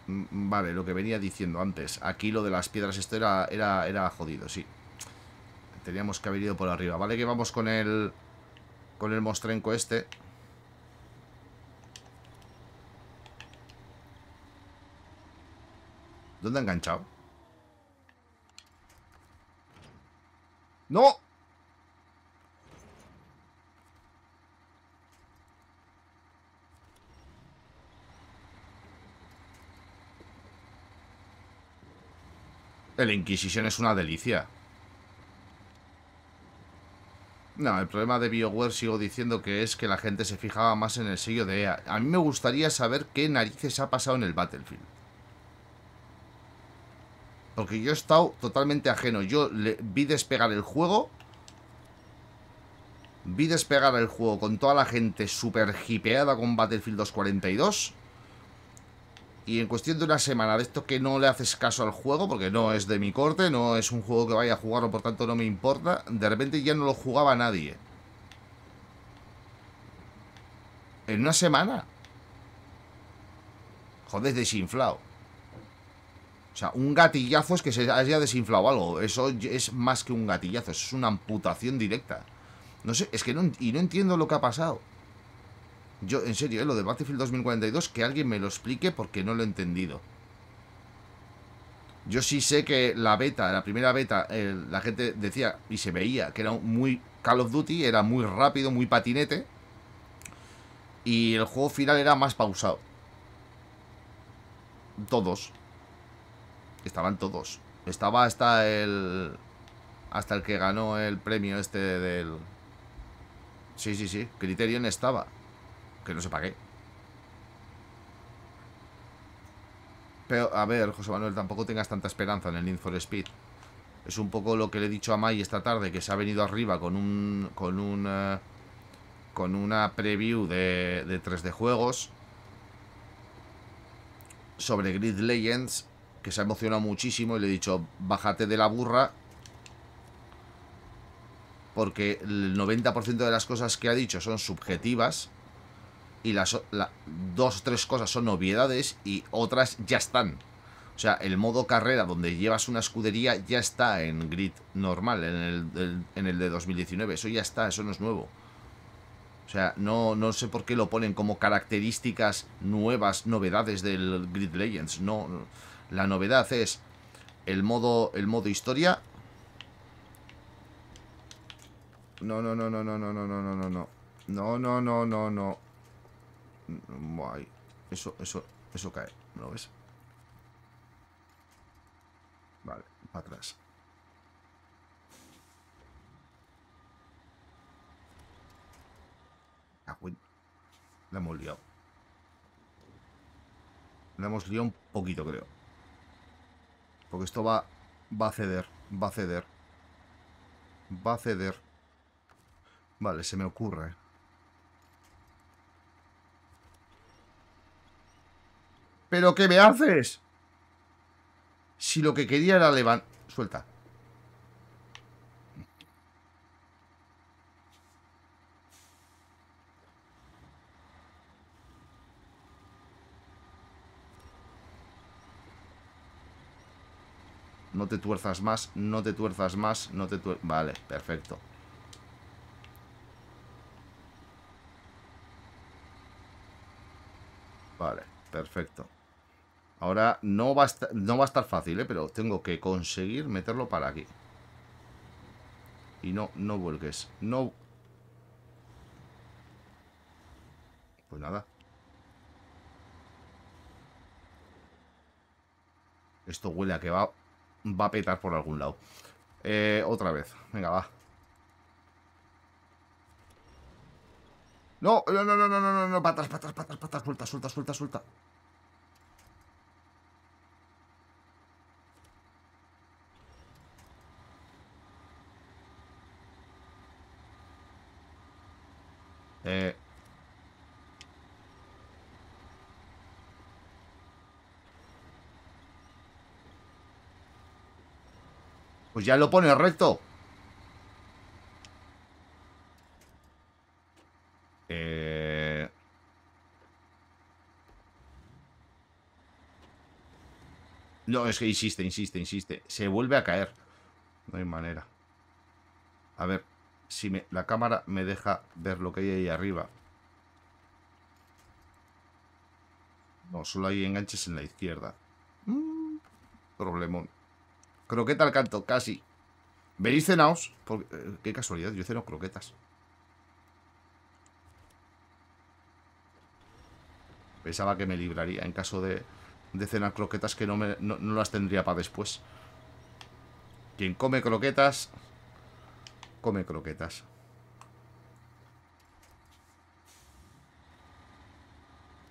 Mm, vale, lo que venía diciendo antes. Aquí lo de las piedras esto era, era, era jodido, sí. Teníamos que haber ido por arriba. Vale que vamos con el... Con el mostrenco este. ¿Dónde ha enganchado? ¡No! El Inquisición es una delicia. No, el problema de BioWare sigo diciendo que es que la gente se fijaba más en el sello de EA. A mí me gustaría saber qué narices ha pasado en el Battlefield. Porque yo he estado totalmente ajeno. Yo le, vi despegar el juego. Vi despegar el juego con toda la gente super hipeada con Battlefield 242. Y en cuestión de una semana, de esto que no le haces caso al juego, porque no es de mi corte, no es un juego que vaya a jugarlo, por tanto no me importa, de repente ya no lo jugaba nadie. En una semana. Joder, desinflado. O sea, un gatillazo es que se haya desinflado algo. Eso es más que un gatillazo, es una amputación directa. No sé, es que no, y no entiendo lo que ha pasado. Yo, en serio, eh, lo de Battlefield 2042, que alguien me lo explique porque no lo he entendido. Yo sí sé que la beta, la primera beta, la gente decía y se veía que era muy Call of Duty, era muy rápido, muy patinete. Y el juego final era más pausado. Todos. Estaban todos. Estaba hasta el... Hasta el que ganó el premio este del... Sí, sí, sí. Criterion estaba que no sé qué. Pero, a ver, José Manuel, tampoco tengas tanta esperanza en el Need for Speed. Es un poco lo que le he dicho a Mai esta tarde, que se ha venido arriba con un. con un. Eh, con una preview de, de 3D juegos sobre Grid Legends, que se ha emocionado muchísimo y le he dicho, bájate de la burra, porque el 90% de las cosas que ha dicho son subjetivas y las dos o tres cosas son novedades y otras ya están. O sea, el modo carrera donde llevas una escudería ya está en grid normal, en el, de 2019. Eso ya está, eso no es nuevo. O sea, no, no sé por qué lo ponen como características nuevas, novedades del Grid Legends. No, la novedad es el modo, el modo historia. No, no, no, no, no, no, no, no, no, no, no. No, no, no, no, no. Eso, eso, eso cae. ¿No lo ves? Vale, para atrás. La hemos liado. La hemos liado un poquito, creo. Porque esto va, va a ceder, va a ceder. Va a ceder. Vale, se me ocurre. ¿Pero qué me haces? Si lo que quería era levantar... Suelta. No te tuerzas más, no te tuerzas más, no te tuerzas... Vale, perfecto. Vale, perfecto. Ahora no va a estar, no va a estar fácil, ¿eh? pero tengo que conseguir meterlo para aquí. Y no, no vuelques. No. Pues nada. Esto huele a que va, va a petar por algún lado. Eh, otra vez. Venga, va. No, no, no, no, no, no, no, no, patas patas suelta, suelta, suelta, suelta. Pues ya lo pone recto. Eh, no, es que insiste, insiste, insiste. Se vuelve a caer. No hay manera. A ver si la cámara me deja ver lo que hay ahí arriba. No, solo hay enganches en la izquierda. Mm, problemón. Croqueta al canto, casi. Venís cenaos. Eh, qué casualidad, yo ceno croquetas. Pensaba que me libraría en caso de, cenar croquetas que no, no las tendría para después. Quien come croquetas, come croquetas.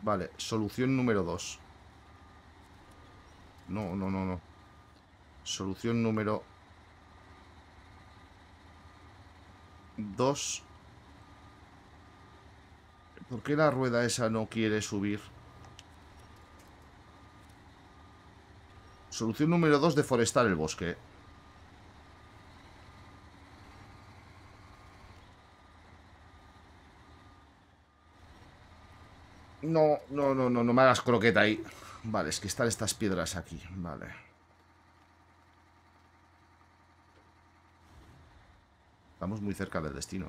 Vale, solución número 2. No, no, no, no. Solución número 2. ¿Por qué la rueda esa no quiere subir? Solución número 2, deforestar el bosque. No, no, no, no, no me hagas croqueta ahí. Vale, es que están estas piedras aquí. Vale. Estamos muy cerca del destino.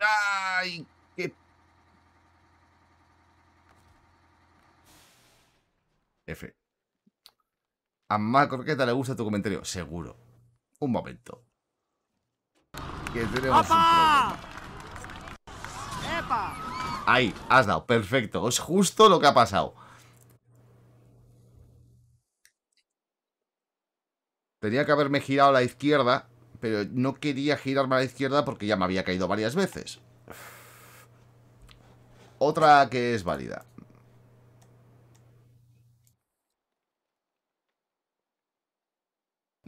¡Ay! ¡Qué Efe. A Marco le gusta tu comentario, seguro. Un momento. Que tenemos un ¡Epa! Ahí, has dado, perfecto. Es justo lo que ha pasado. Tenía que haberme girado a la izquierda, pero no quería girarme a la izquierda porque ya me había caído varias veces. Otra que es válida.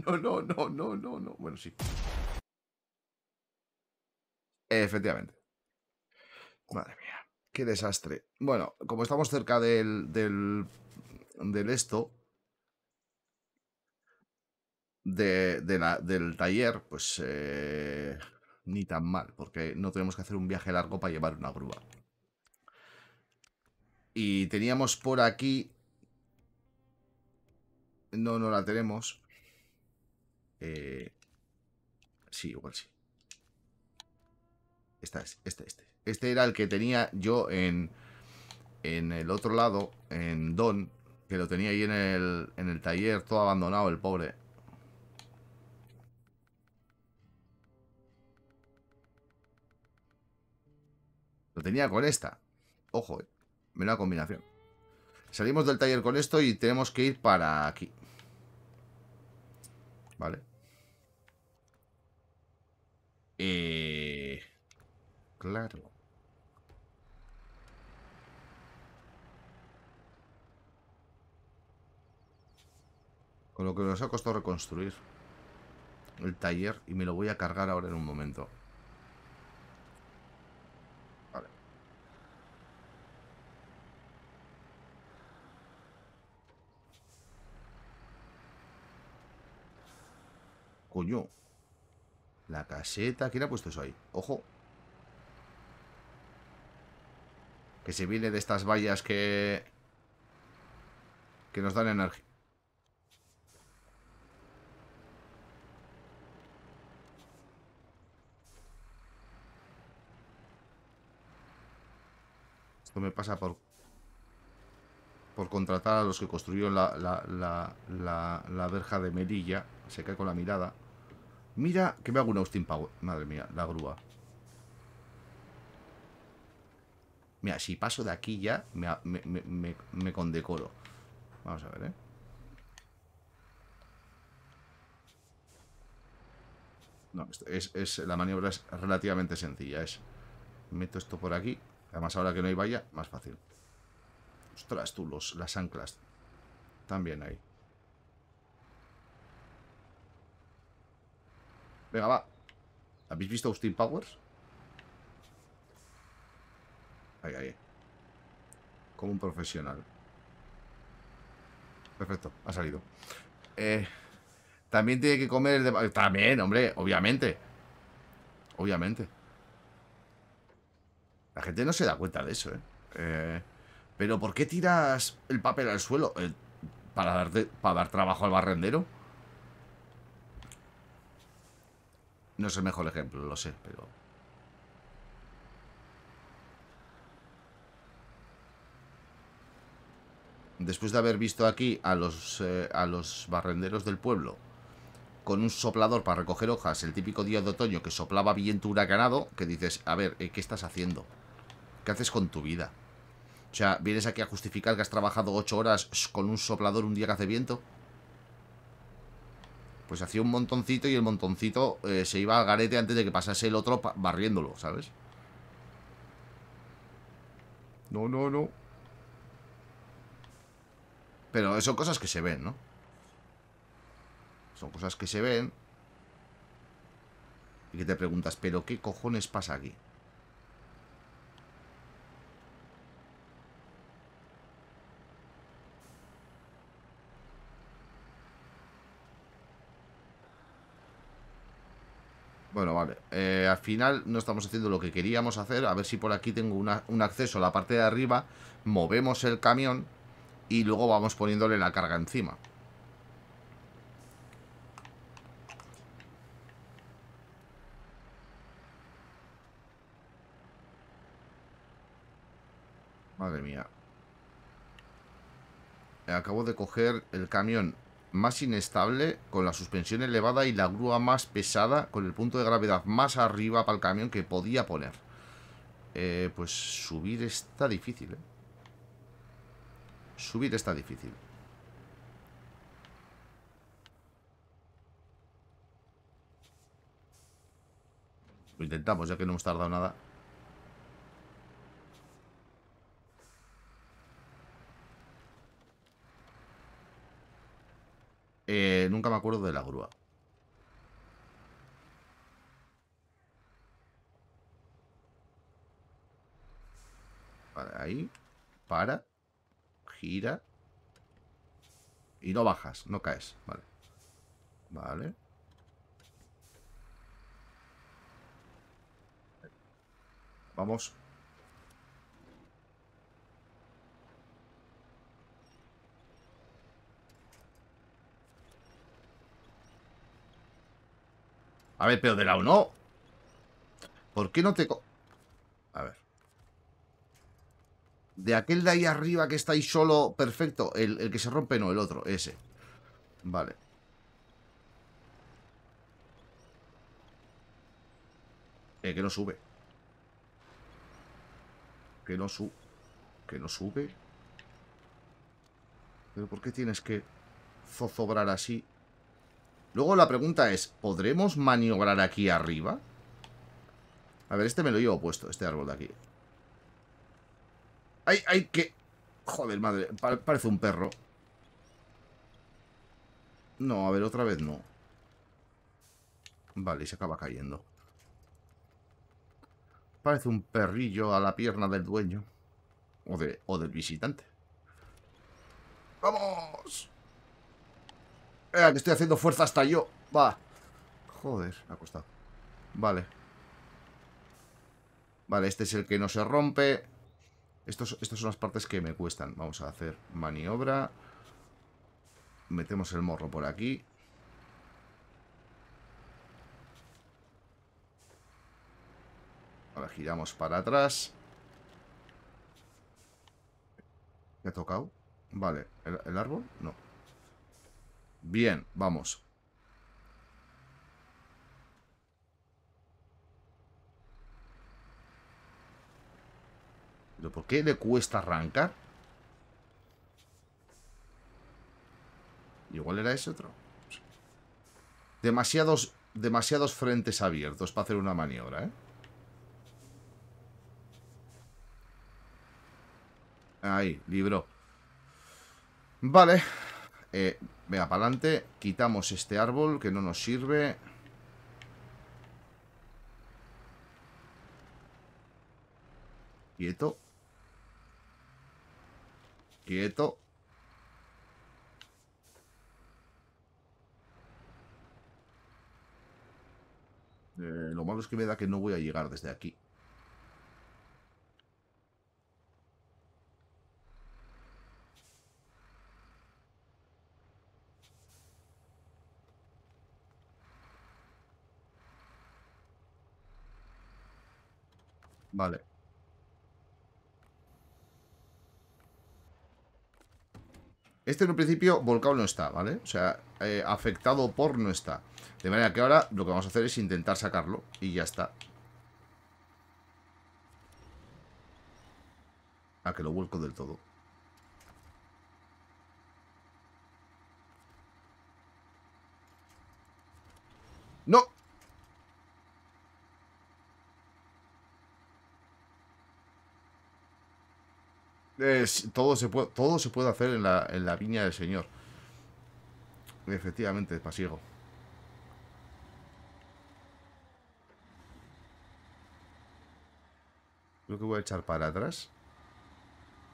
No, no, no, no, no, no. Bueno, sí. Efectivamente. Madre mía, qué desastre. Bueno, como estamos cerca del, del, del esto, de, del taller, pues eh, ni tan mal, porque no tenemos que hacer un viaje largo para llevar una grúa. Y teníamos por aquí... No, no la tenemos. Eh, sí, igual sí. Esta es, este, este. Este era el que tenía yo en, en el otro lado, en Don, que lo tenía ahí en el, en el taller, todo abandonado, el pobre. Lo tenía con esta. Ojo, eh. menuda combinación. Salimos del taller con esto y tenemos que ir para aquí. Vale. Eh, claro. Con lo que nos ha costado reconstruir el taller y me lo voy a cargar ahora en un momento. Vale. Coño. La caseta. ¿Quién ha puesto eso ahí? ¡Ojo! Que se viene de estas vallas que... Que nos dan energía. Esto me pasa por... Por contratar a los que construyeron la, la, la, la verja de Melilla. Se cae con la mirada. Mira que me hago un Austin Power. Madre mía, la grúa. Mira, si paso de aquí ya, me, condecoro. Vamos a ver, ¿eh? No, esto es, la maniobra es relativamente sencilla. Es meto esto por aquí. Además, ahora que no hay valla, más fácil. Ostras, tú, los, las anclas. También hay. Venga, va. ¿Habéis visto Austin Powers? Ahí, ahí. Como un profesional. Perfecto, ha salido. Eh, también tiene que comer el de... Eh, también, hombre, obviamente. Obviamente. La gente no se da cuenta de eso, ¿eh? eh pero ¿por qué tiras el papel al suelo? ¿Para, darte, ¿Para dar trabajo al barrendero? No es el mejor ejemplo, lo sé, pero... Después de haber visto aquí a los, eh, a los barrenderos del pueblo con un soplador para recoger hojas, el típico día de otoño que soplaba viento huracanado, que dices, a ver, eh, ¿qué estás haciendo? ¿Qué haces con tu vida? O sea, ¿vienes aquí a justificar que has trabajado ocho horas con un soplador un día que hace viento? pues hacía un montoncito y el montoncito eh, se iba al garete antes de que pasase el otro barriéndolo, ¿sabes? No, no, no. Pero son cosas que se ven, ¿no? Son cosas que se ven. Y que te preguntas, ¿pero qué cojones pasa aquí? Bueno, vale. Eh, al final no estamos haciendo lo que queríamos hacer. A ver si por aquí tengo un acceso a la parte de arriba. Movemos el camión y luego vamos poniéndole la carga encima. Madre mía. Acabo de coger el camión más inestable, con la suspensión elevada y la grúa más pesada, con el punto de gravedad más arriba para el camión que podía poner. Eh, pues subir está difícil, ¿eh? Subir está difícil. Lo intentamos, ya que no hemos tardado nada. Eh, nunca me acuerdo de la grúa. Vale, ahí. Para. Gira. Y no bajas, no caes. Vale. Vale. Vamos A ver, pero de lado no. ¿Por qué no te... a ver. De aquel de ahí arriba que está ahí solo, perfecto. El, el que se rompe no, el otro, ese. Vale. Eh, que no sube. Que no sube. Que no sube. ¿Pero por qué tienes que zozobrar así? Luego la pregunta es, ¿podremos maniobrar aquí arriba? A ver, este me lo llevo puesto, este árbol de aquí. ¡Ay, ay, que... Joder, madre, parece un perro. No, a ver, otra vez no. Vale, y se acaba cayendo. Parece un perrillo a la pierna del dueño. O, o del visitante. ¡Vamos! Eh, estoy haciendo fuerza hasta yo. Va. Joder, me ha costado. Vale. Vale, este es el que no se rompe. Estos, estas son las partes que me cuestan. Vamos a hacer maniobra. Metemos el morro por aquí. Ahora giramos para atrás. ¿Me ha tocado? Vale. el árbol? No. Bien, vamos. por qué le cuesta arrancar? Igual era ese otro. Demasiados, demasiados frentes abiertos para hacer una maniobra, ¿eh? Ahí, libro. Vale. Eh, venga, para adelante. Quitamos este árbol que no nos sirve. Quieto. Quieto. Eh, lo malo es que me da que no voy a llegar desde aquí. Vale. Este en un principio volcado no está, ¿vale? O sea, eh, afectado por no está. De manera que ahora lo que vamos a hacer es intentar sacarlo y ya está. A que lo vuelco del todo. ¡No! todo, se puede, todo se puede hacer en la, en la viña del Señor. Efectivamente, pasiego. Creo que voy a echar para atrás.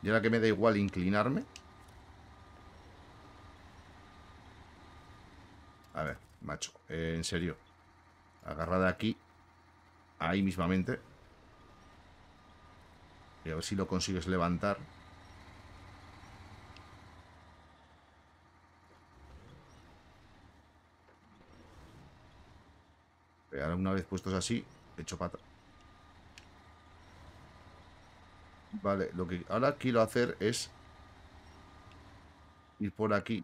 Y ahora que me da igual inclinarme. A ver, macho, en serio. Agarrada aquí. Ahí mismamente. Y a ver si lo consigues levantar. Eh, una vez puestos así, hecho pata. Vale, lo que ahora quiero hacer es ir por aquí.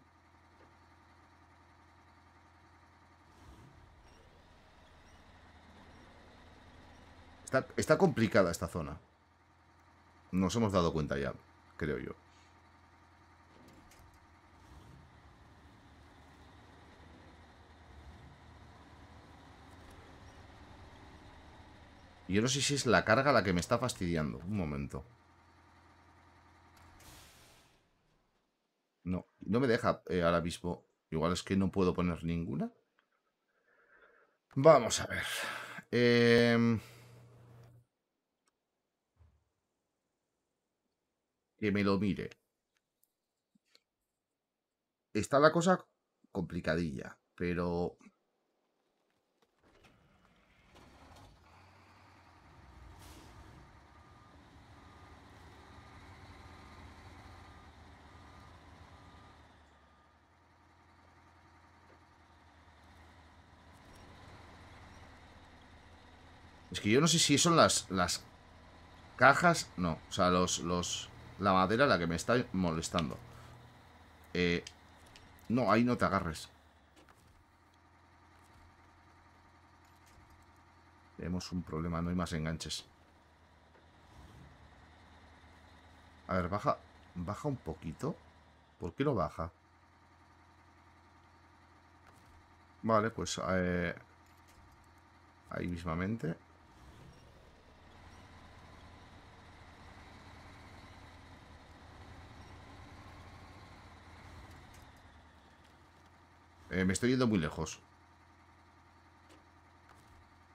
Está, está complicada esta zona. Nos hemos dado cuenta ya, creo yo. yo no sé si es la carga la que me está fastidiando. Un momento. No, no me deja al eh, ahora mismo. Igual es que no puedo poner ninguna. Vamos a ver. Em, que me lo mire. Está la cosa complicadilla, pero Es que yo no sé si son las, las cajas. No, o sea, los, La madera la que me está molestando. Eh, no, ahí no te agarres. Tenemos un problema, no hay más enganches. A ver, baja. Baja un poquito. ¿Por qué no baja? Vale, pues eh, ahí mismamente. Eh, me estoy yendo muy lejos.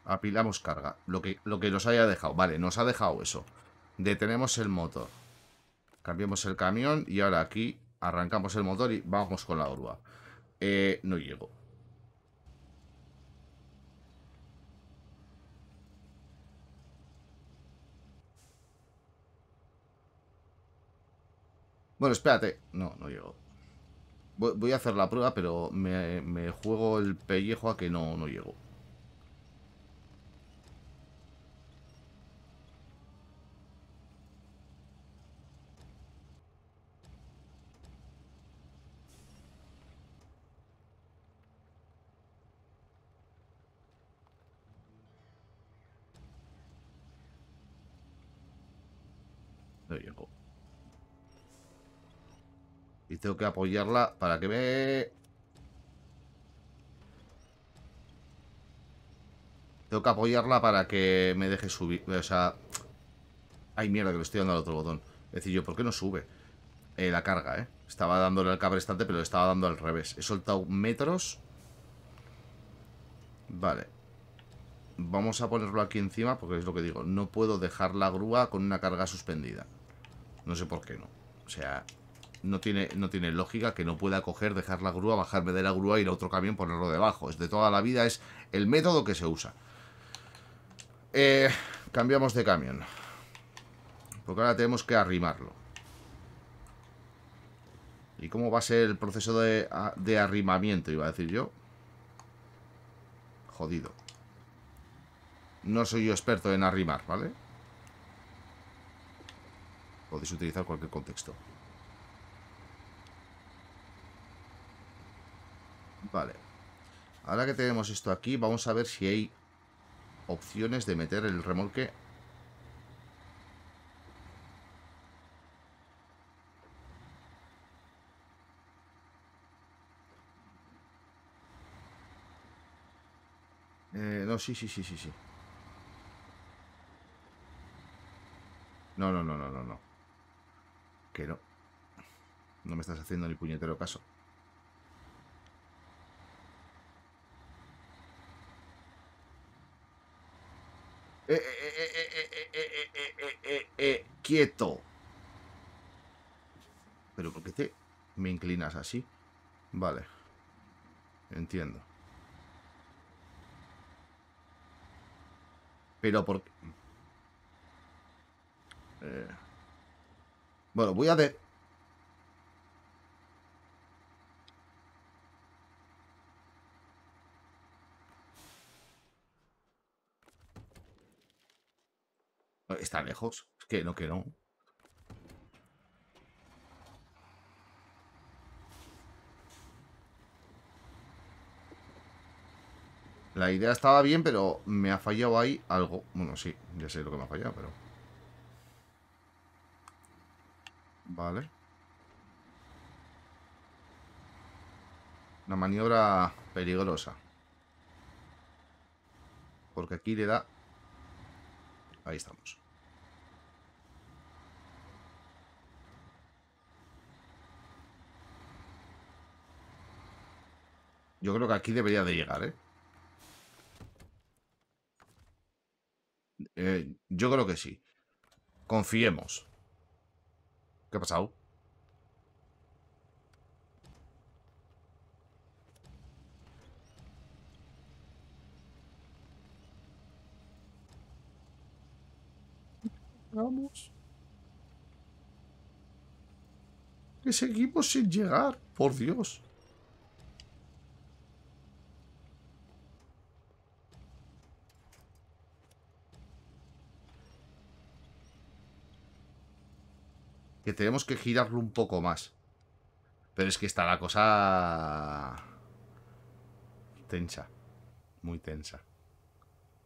Apilamos carga. Lo que, lo que nos haya dejado. Vale, nos ha dejado eso. Detenemos el motor. Cambiamos el camión y ahora aquí arrancamos el motor y vamos con la urba. Eh, no llego. Bueno, espérate. No, no llego. Voy a hacer la prueba, pero me, juego el pellejo a que no, no llego. tengo que apoyarla para que me... Tengo que apoyarla para que me deje subir. O sea... Ay, mierda, que le estoy dando al otro botón. Es decir, yo, ¿por qué no sube? Eh, la carga, ¿eh? Estaba dándole al cabrestante, pero le estaba dando al revés. He soltado metros. Vale. Vamos a ponerlo aquí encima, porque es lo que digo. No puedo dejar la grúa con una carga suspendida. No sé por qué no. O sea, no tiene, no tiene lógica que no pueda coger, dejar la grúa, bajarme de la grúa, ir a otro camión, ponerlo debajo. Es de toda la vida, es el método que se usa. Eh, cambiamos de camión. Porque ahora tenemos que arrimarlo. ¿Y cómo va a ser el proceso de, de arrimamiento? Iba a decir yo. Jodido. No soy yo experto en arrimar, ¿vale? Podéis utilizar cualquier contexto. Vale. Ahora que tenemos esto aquí, vamos a ver si hay opciones de meter el remolque. Eh, no, sí, sí, sí, sí, sí. No, no, no, no, no, no. Que no. No me estás haciendo ni puñetero caso. Eh, quieto. Pero porque qué te me inclinas así? Vale. Entiendo. Pero por... Eh, bueno, voy a ver Está lejos. Que no, que no. La idea estaba bien, pero me ha fallado ahí algo. Bueno, sí, ya sé lo que me ha fallado, pero... Vale. Una maniobra peligrosa. Porque aquí le da... Ahí estamos. Yo creo que aquí debería de llegar, ¿eh? ¿eh? yo creo que sí. Confiemos. ¿Qué ha pasado? Vamos. Que seguimos sin llegar, por Dios. que tenemos que girarlo un poco más. Pero es que está la cosa... Tensa. Muy tensa.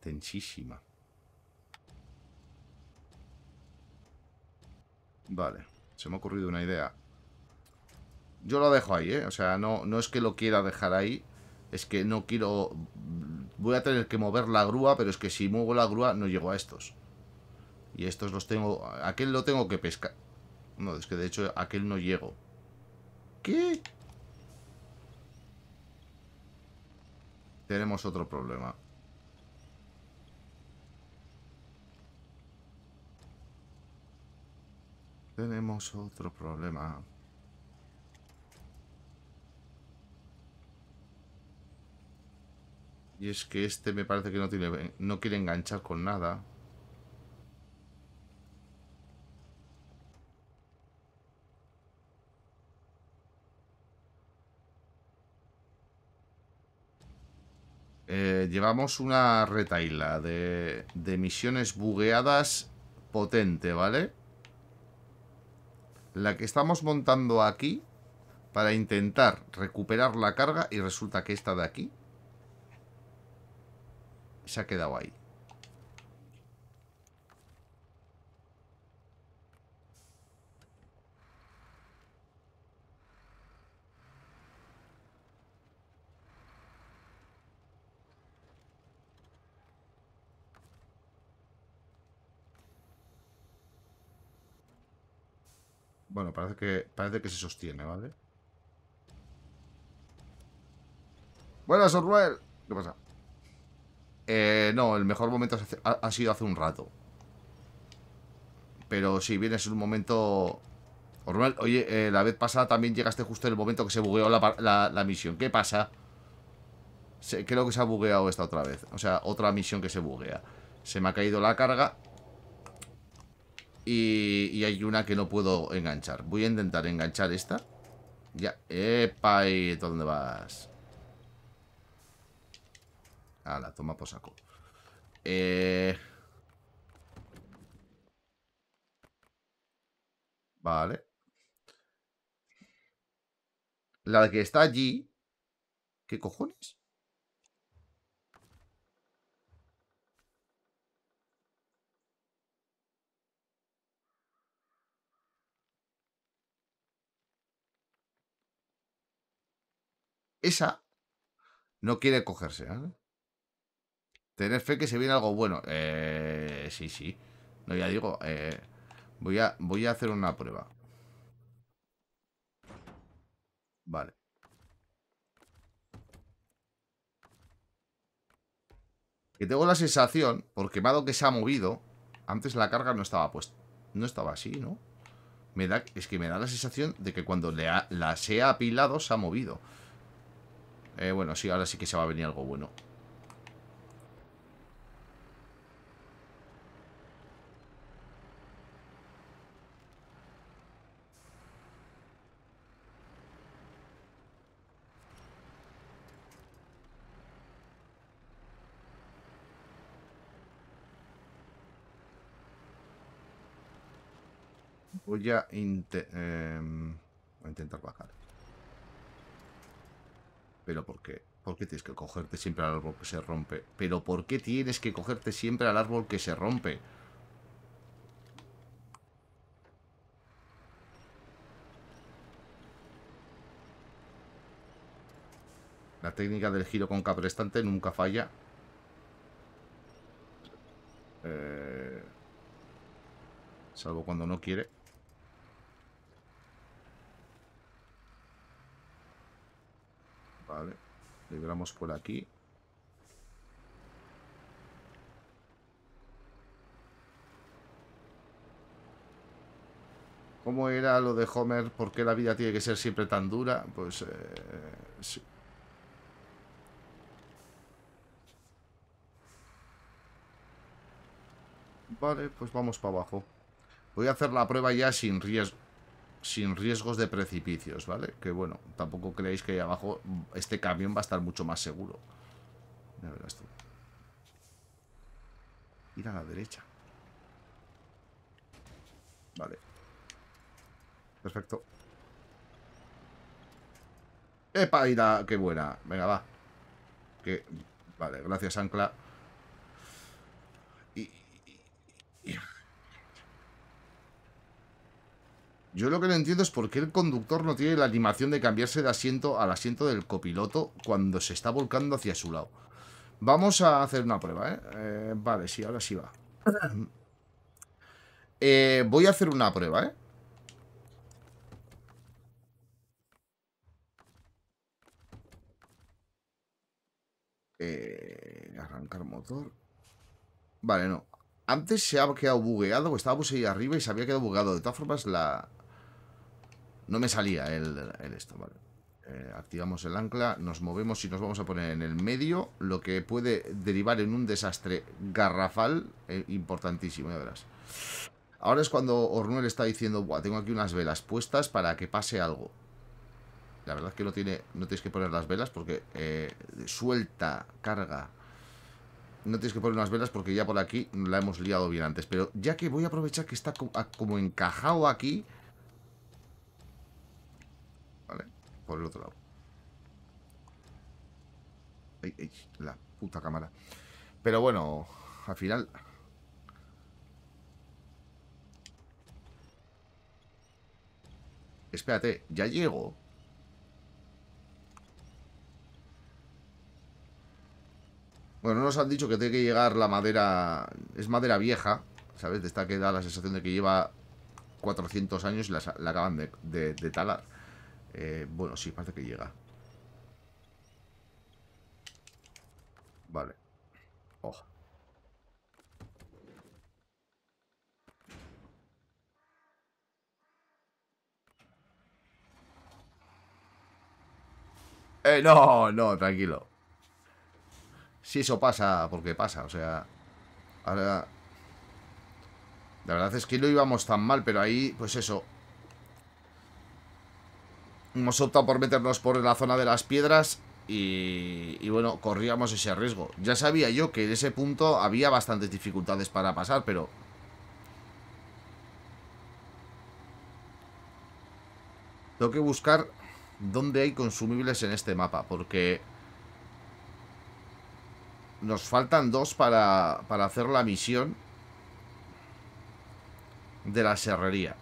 Tensísima. Vale. Se me ha ocurrido una idea. Yo lo dejo ahí, ¿eh? O sea, no, no es que lo quiera dejar ahí. Es que no quiero... Voy a tener que mover la grúa, pero es que si muevo la grúa no llego a estos. Y estos los tengo... Aquel lo tengo que pescar... No, es que de hecho aquel no llego. ¿Qué? Tenemos otro problema. Tenemos otro problema. Y es que este me parece que no, tiene, no quiere enganchar con nada. Eh, llevamos una retaila de, de misiones bugueadas potente, ¿vale? La que estamos montando aquí para intentar recuperar la carga y resulta que esta de aquí se ha quedado ahí. Bueno, parece que, parece que se sostiene, ¿vale? Buenas, Orwell. ¿Qué pasa? Eh, no, el mejor momento ha, sido hace un rato. Pero si vienes en un momento... Orwell, oye, eh, la vez pasada también llegaste justo en el momento que se bugueó la, misión. ¿Qué pasa? creo que se ha bugueado esta otra vez. O sea, otra misión que se buguea. Se me ha caído la carga y, hay una que no puedo enganchar. Voy a intentar enganchar esta. Ya. Epa, ¿y dónde vas? A la toma por saco. Eh... Vale. La que está allí... ¿Qué cojones? Esa no quiere cogerse. ¿eh? Tener fe que se viene algo bueno. Eh, sí, sí. No, ya digo. Eh, voy, a, voy a hacer una prueba. Vale. Que tengo la sensación, porque quemado que se ha movido, antes la carga no estaba puesta. No estaba así, ¿no? Me da, es que me da la sensación de que cuando le ha, las he apilado se ha movido. Eh, bueno, sí, ahora sí que se va a venir algo bueno. Voy a, em, voy a intentar bajar. ¿Pero por qué? ¿Por qué tienes que cogerte siempre al árbol que se rompe? ¿Pero por qué tienes que cogerte siempre al árbol que se rompe? La técnica del giro con caprestante nunca falla. Eh, salvo cuando no quiere. Vale. Libramos por aquí. ¿Cómo era lo de Homer? ¿Por qué la vida tiene que ser siempre tan dura? Pues eh, Vale, pues vamos para abajo. Voy a hacer la prueba ya sin riesgo sin riesgos de precipicios, ¿vale? Que bueno, tampoco creéis que ahí abajo este camión va a estar mucho más seguro. Ya Ir a la derecha. Vale. Perfecto. ¡Epa! Ira, ¡Qué buena! Venga, va. Que... Vale, gracias, Ancla. Yo lo que no entiendo es por qué el conductor no tiene la animación de cambiarse de asiento al asiento del copiloto cuando se está volcando hacia su lado. Vamos a hacer una prueba, ¿eh? eh vale, sí, ahora sí va. Eh, voy a hacer una prueba, ¿eh? Eh, arrancar motor. Vale, no. Antes se ha quedado bugueado, estaba ahí arriba y se había quedado bugueado. De todas formas, la, no me salía el, esto, vale. Eh, activamos el ancla, nos movemos y nos vamos a poner en el medio, lo que puede derivar en un desastre garrafal eh, importantísimo, ya verás. Ahora es cuando Ornuel está diciendo, Buah, tengo aquí unas velas puestas para que pase algo. La verdad es que no, tiene, no tienes que poner las velas porque eh, suelta, carga. No tienes que poner unas velas porque ya por aquí la hemos liado bien antes. Pero ya que voy a aprovechar que está como encajado aquí, por el otro lado. la puta cámara. Pero bueno, al final... Espérate, ya llego. Bueno, nos han dicho que tiene que llegar la madera... Es madera vieja, ¿sabes? De esta que da la sensación de que lleva 400 años y la, acaban de talar. Eh, bueno, sí, parece que llega. Vale. Oh. Eh, no, no, tranquilo. Si eso pasa, porque pasa, o sea... Ahora... La verdad es que no íbamos tan mal, pero ahí, pues eso, Hemos optado por meternos por la zona de las piedras y, bueno, corríamos ese riesgo. Ya sabía yo que en ese punto había bastantes dificultades para pasar, pero... Tengo que buscar dónde hay consumibles en este mapa, porque... Nos faltan dos para, para hacer la misión de la serrería.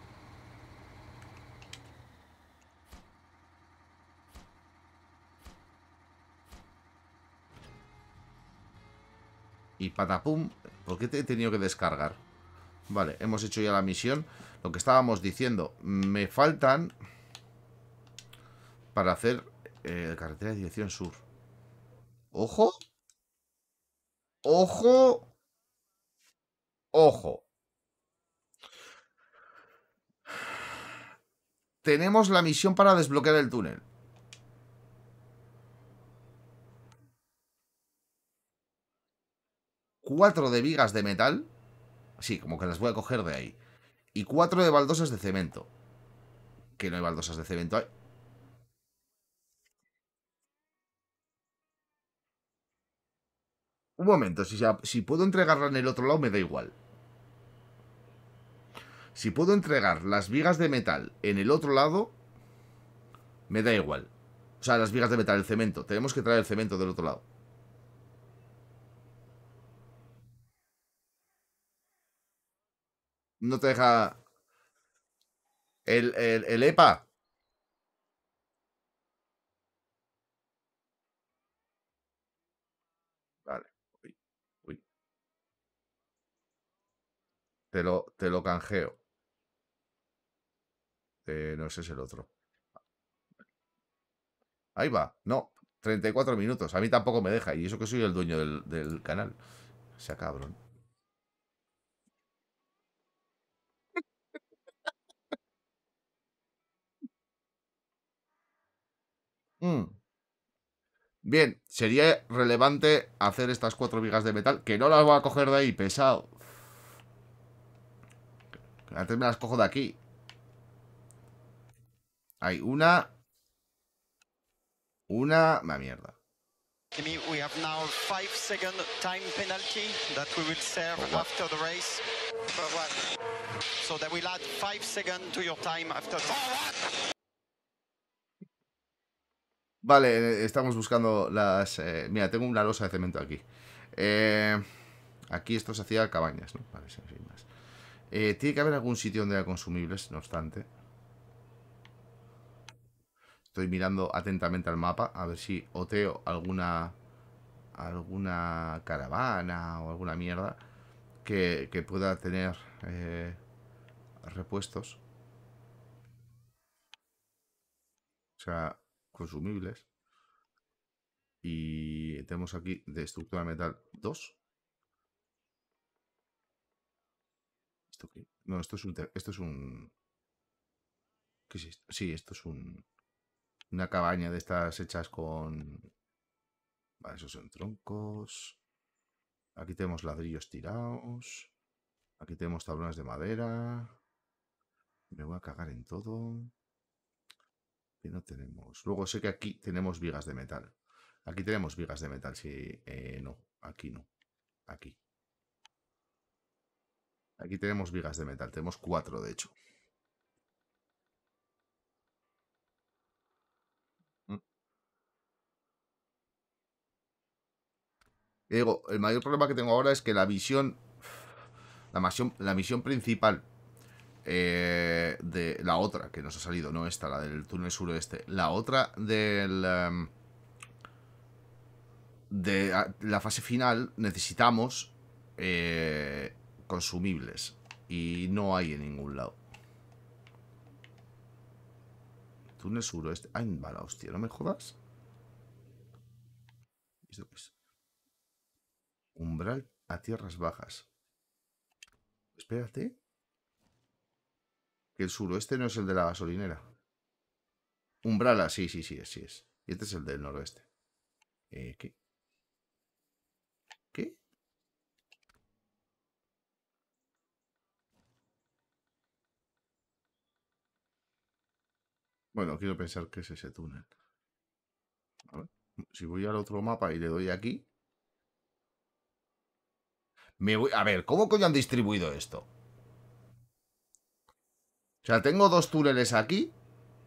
Y patapum. ¿Por qué te he tenido que descargar? Vale, hemos hecho ya la misión. Lo que estábamos diciendo. Me faltan... Para hacer... Eh, carretera de dirección sur. ¡Ojo! ¡Ojo! ¡Ojo! Tenemos la misión para desbloquear el túnel. Cuatro de vigas de metal. Sí, como que las voy a coger de ahí. Y cuatro de baldosas de cemento. Que no hay baldosas de cemento ahí. Un momento, si, si puedo entregarla en el otro lado me da igual. Si puedo entregar las vigas de metal en el otro lado, me da igual. O sea, las vigas de metal, el cemento. Tenemos que traer el cemento del otro lado. No te deja. El, EPA. E vale. Uy. Uy. Te lo, te lo canjeo. Eh, no, ese es el otro. Ahí va. No, 34 minutos. A mí tampoco me deja. Y eso que soy el dueño del, del canal. O sea, cabrón. Mm. Bien, sería relevante hacer estas cuatro vigas de metal, que no las voy a coger de ahí, pesado. Antes me las cojo de aquí. Hay una... Una... Ma mierda. We have now five second time penalty that we will serve oh, after the race. So that will add five seconds to your time after. Oh, Vale, eh, estamos buscando las... Eh, mira, tengo una losa de cemento aquí. Eh, aquí esto se hacía cabañas, ¿no? Vale, sin más. tiene que haber algún sitio donde haya consumibles, no obstante. Estoy mirando atentamente al mapa a ver si oteo alguna alguna caravana o alguna mierda que, que pueda tener repuestos. O sea, consumibles. Y tenemos aquí de estructura metal 2. ¿Esto No, esto es un... Esto es un... esto? Sí, esto es un... Una cabaña de estas hechas con... Vale, esos son troncos. Aquí tenemos ladrillos tirados. Aquí tenemos tablones de madera. Me voy a cagar en todo. Que no tenemos. Luego sé que aquí tenemos vigas de metal. Aquí tenemos vigas de metal, si eh, no, aquí no. Aquí. Aquí tenemos vigas de metal. Tenemos cuatro, de hecho. Mm. el mayor problema que tengo ahora es que la visión... La misión, la misión principal eh, de la otra, que nos ha salido, no esta, la del túnel suroeste, la otra del... Em, de ah, la fase final necesitamos eh, consumibles y no hay en ningún lado. Túnel suroeste. Ah, en hostia, no me jodas. Umbral a tierras bajas. Espérate. Que el suroeste no es el de la gasolinera. Umbrala, sí, sí, sí, sí es. Y este es el del noroeste. Eh, ¿Qué? ¿Qué? Bueno, quiero pensar que es ese túnel. A ver, si voy al otro mapa y le doy aquí... Me voy... A ver, ¿cómo coño han distribuido esto? O sea, tengo dos túneles aquí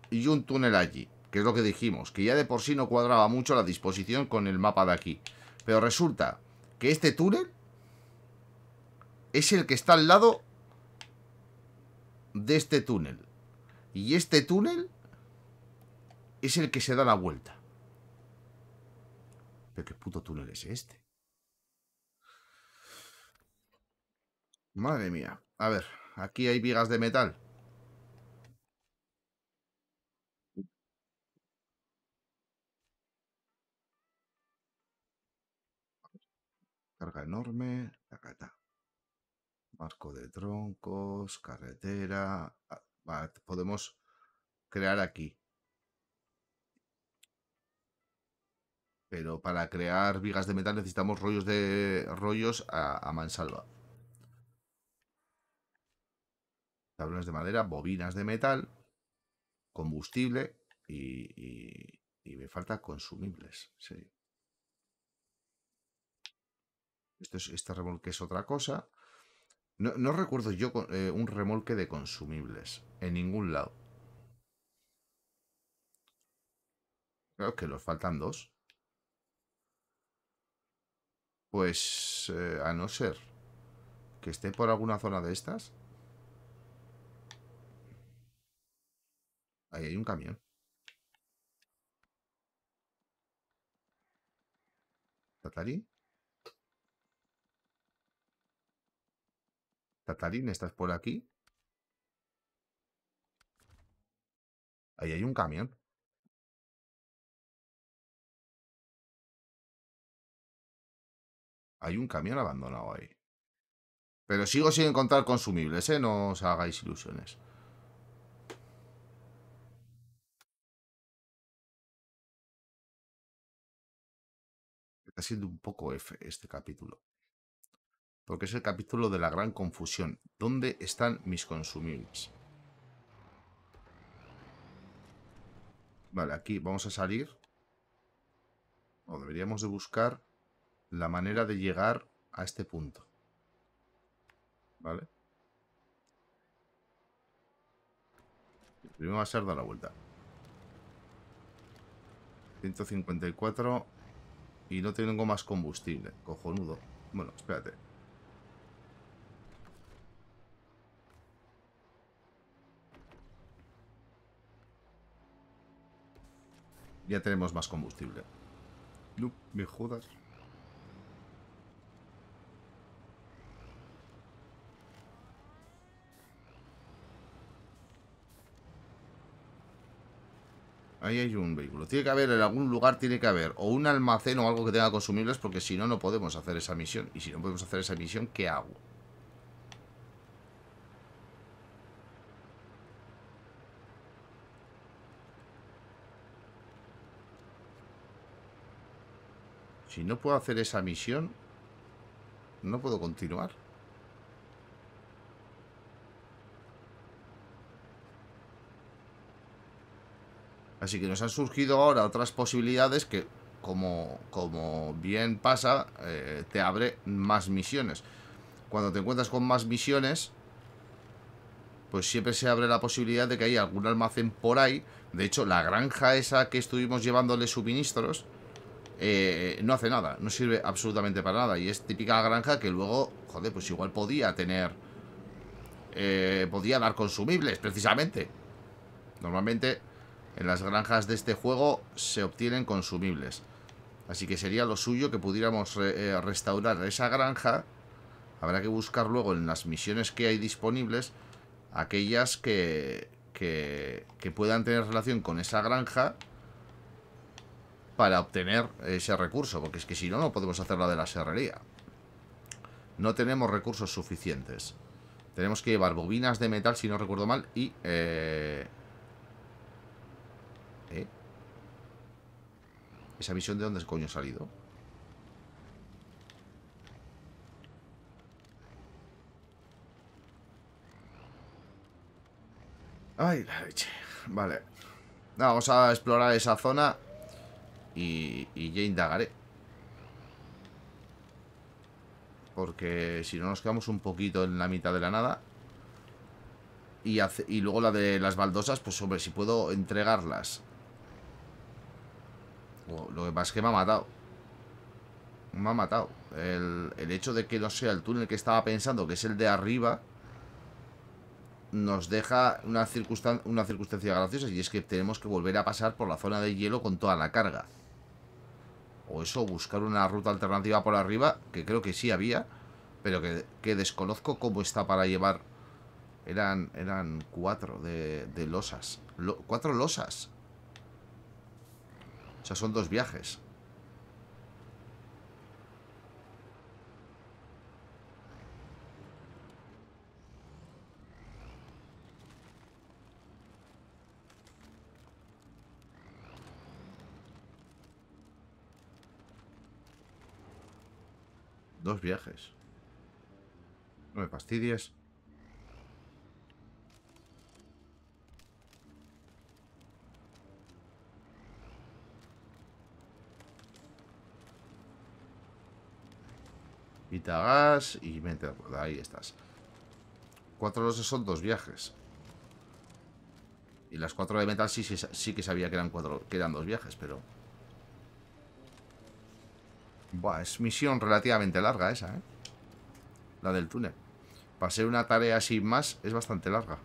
y un túnel allí, que es lo que dijimos, que ya de por sí no cuadraba mucho la disposición con el mapa de aquí. Pero resulta que este túnel es el que está al lado de este túnel. Y este túnel es el que se da la vuelta. ¿Pero qué puto túnel es este? Madre mía. A ver, aquí hay vigas de metal. carga enorme, está. Marco de troncos, carretera. Ah, podemos crear aquí. Pero para crear vigas de metal necesitamos rollos de rollos a, mansalva. Tablones de madera, bobinas de metal, combustible y, y, y me falta consumibles. Sí este remolque es otra cosa. No, recuerdo yo eh, un remolque de consumibles en ningún lado. Creo que los faltan dos. Pues eh, a no ser que esté por alguna zona de estas. Ahí hay un camión. ¿Tatari? ¿Tatarín ¿estás por aquí? Ahí hay un camión. Hay un camión abandonado ahí. Pero sigo sin encontrar consumibles, ¿eh? No os hagáis ilusiones. Está siendo un poco F este capítulo porque es el capítulo de la gran confusión. ¿Dónde están mis consumibles? Vale, aquí vamos a salir. O deberíamos de buscar la manera de llegar a este punto. ¿Vale? primero va a ser dar la vuelta. 154. Y no tengo más combustible. Cojonudo. Bueno, espérate. Ya tenemos más combustible. No me jodas. Ahí hay un vehículo. Tiene que haber, en algún lugar tiene que haber o un almacén o algo que tenga consumibles porque si no, no podemos hacer esa misión. Y si no podemos hacer esa misión, ¿qué hago? Si no puedo hacer esa misión, no puedo continuar. Así que nos han surgido ahora otras posibilidades que, como, como bien pasa, eh, te abre más misiones. Cuando te encuentras con más misiones, pues siempre se abre la posibilidad de que haya algún almacén por ahí. De hecho, la granja esa que estuvimos llevándole suministros, eh, no hace nada, no sirve absolutamente para nada. Y es típica granja que luego, joder, pues igual podía tener... Eh, podía dar consumibles, precisamente. Normalmente en las granjas de este juego se obtienen consumibles. Así que sería lo suyo que pudiéramos eh, restaurar esa granja. Habrá que buscar luego en las misiones que hay disponibles aquellas que, que, que puedan tener relación con esa granja para obtener ese recurso, porque es que si no, no podemos hacer la de la serrería. No tenemos recursos suficientes. Tenemos que llevar bobinas de metal, si no recuerdo mal, y... Eh... ¿Eh? ¿Esa misión de dónde coño ha salido? Ay, la leche. Vale. Vamos a explorar esa zona y, y ya indagaré. Porque si no nos quedamos un poquito en la mitad de la nada. Y, y luego la de las baldosas, pues hombre, si puedo entregarlas. lo que pasa es que me ha matado. Me ha matado. El, hecho de que no sea el túnel que estaba pensando, que es el de arriba, nos deja una, una circunstancia graciosa y es que tenemos que volver a pasar por la zona de hielo con toda la carga o eso, buscar una ruta alternativa por arriba, que creo que sí había, pero que, desconozco cómo está para llevar. Eran, eran cuatro de, de losas. cuatro losas. O sea, son dos viajes. Dos viajes. No me fastidies. Y gas y mete Ahí estás. Cuatro rosas son dos viajes. Y las cuatro de metal sí, sí, que sabía que eran, cuatro, que eran dos viajes, pero... Buah, es misión relativamente larga esa, ¿eh? La del túnel. Para ser una tarea así más, es bastante larga.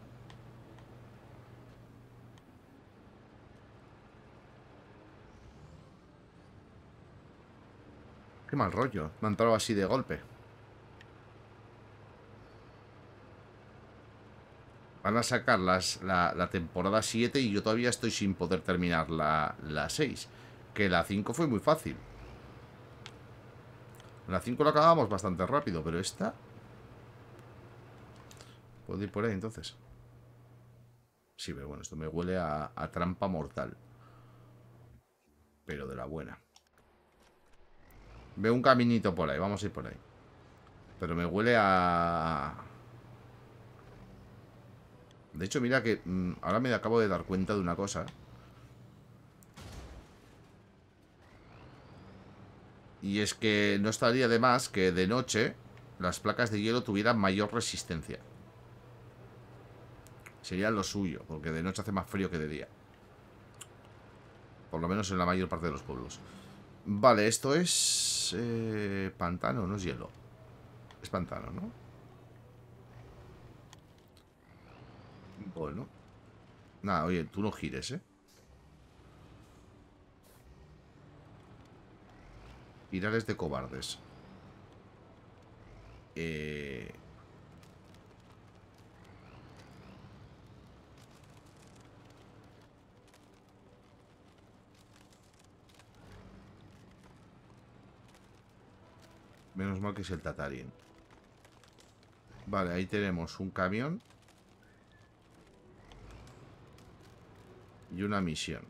Qué mal rollo. Me han entrado así de golpe. Van a sacar la, temporada 7 y yo todavía estoy sin poder terminar la, la 6. Que la 5 fue muy fácil. La 5 la acabamos bastante rápido, pero esta... Puedo ir por ahí entonces. Sí, pero bueno, esto me huele a, a trampa mortal. Pero de la buena. Veo un caminito por ahí, vamos a ir por ahí. Pero me huele a... De hecho, mira que mm, ahora me acabo de dar cuenta de una cosa. Y es que no estaría de más que de noche las placas de hielo tuvieran mayor resistencia. Sería lo suyo, porque de noche hace más frío que de día. Por lo menos en la mayor parte de los pueblos. Vale, esto es... Eh, pantano, no es hielo. Es pantano, ¿no? Bueno. Nada, oye, tú no gires, ¿eh? pirales de cobardes. Eh, menos mal que es el tatarín. Vale, ahí tenemos un camión. Y una misión.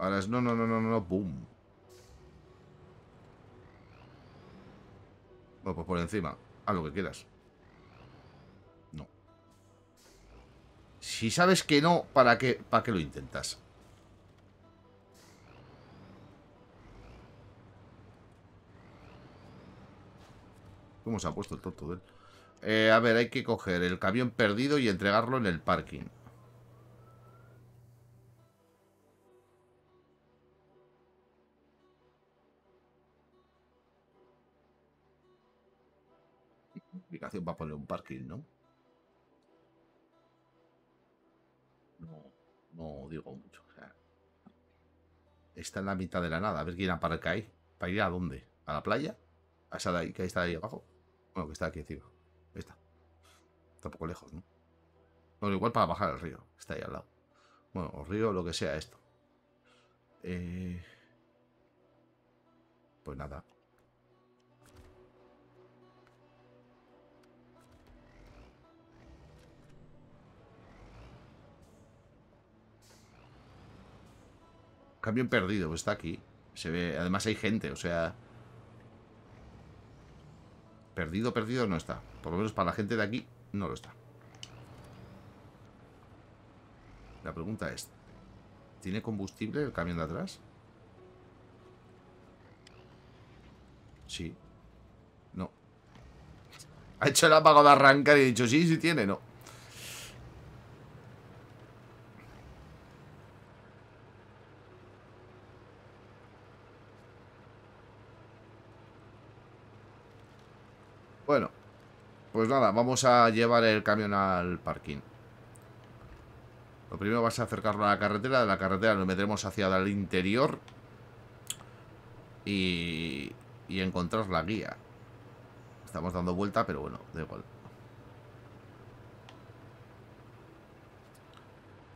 Ahora es no, no, no, no, no, boom. Bueno, pues por encima. a lo que quieras. No. Si sabes que no, ¿para qué, para qué lo intentas? ¿Cómo se ha puesto el tonto de él? Eh, a ver, hay que coger el camión perdido y entregarlo en el parking. para poner un parking, ¿no? No, digo mucho. está en la mitad de la nada. A ver quién aparca ahí. ¿Para ir a dónde? ¿A la playa? ¿A esa de ahí que está ahí abajo? Bueno, que está aquí encima. está. un poco lejos, ¿no? igual para bajar el río. Está ahí al lado. Bueno, o río, lo que sea esto. Eh, pues nada. Camión perdido, pues está aquí. Se ve. Además hay gente, o sea. Perdido, perdido no está. Por lo menos para la gente de aquí no lo está. La pregunta es, ¿tiene combustible el camión de atrás? Sí. No. Ha hecho el apagado de arrancar y ha dicho, sí, sí tiene, no. Bueno, pues nada, vamos a llevar el camión al parking. Lo primero vas a acercarlo a la carretera. De la carretera lo metremos hacia el interior. Y, y encontrar la guía. Estamos dando vuelta, pero bueno, da igual.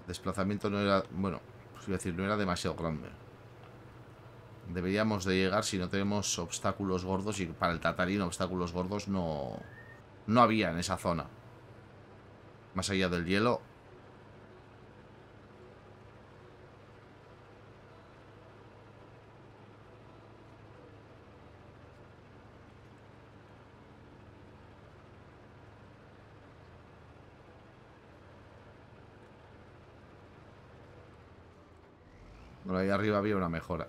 Desplazamiento no era... Bueno, pues decir, no era demasiado grande deberíamos de llegar si no tenemos obstáculos gordos y para el Tatarín obstáculos gordos no, no había en esa zona. Más allá del hielo. Por ahí arriba había una mejora.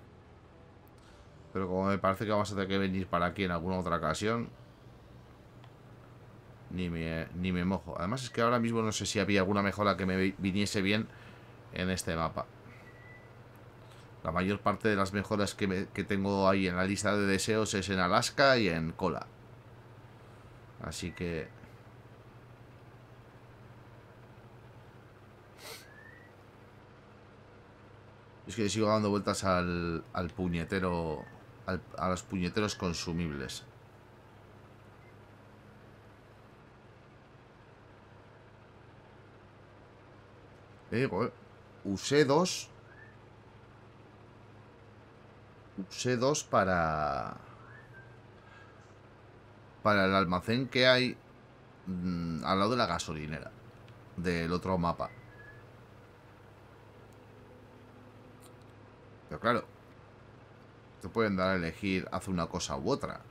Pero como me parece que vamos a tener que venir para aquí en alguna otra ocasión Ni me, ni me mojo Además es que ahora mismo no sé si había alguna mejora que me viniese bien en este mapa La mayor parte de las mejoras que, tengo ahí en la lista de deseos es en Alaska y en Cola Así que Es que sigo dando vueltas al, al puñetero a los puñeteros consumibles. Eh, Usé dos. Usé dos para... Para el almacén que hay mm, al lado de la gasolinera. Del otro mapa. Pero claro, pueden dar a elegir, hace una cosa u otra.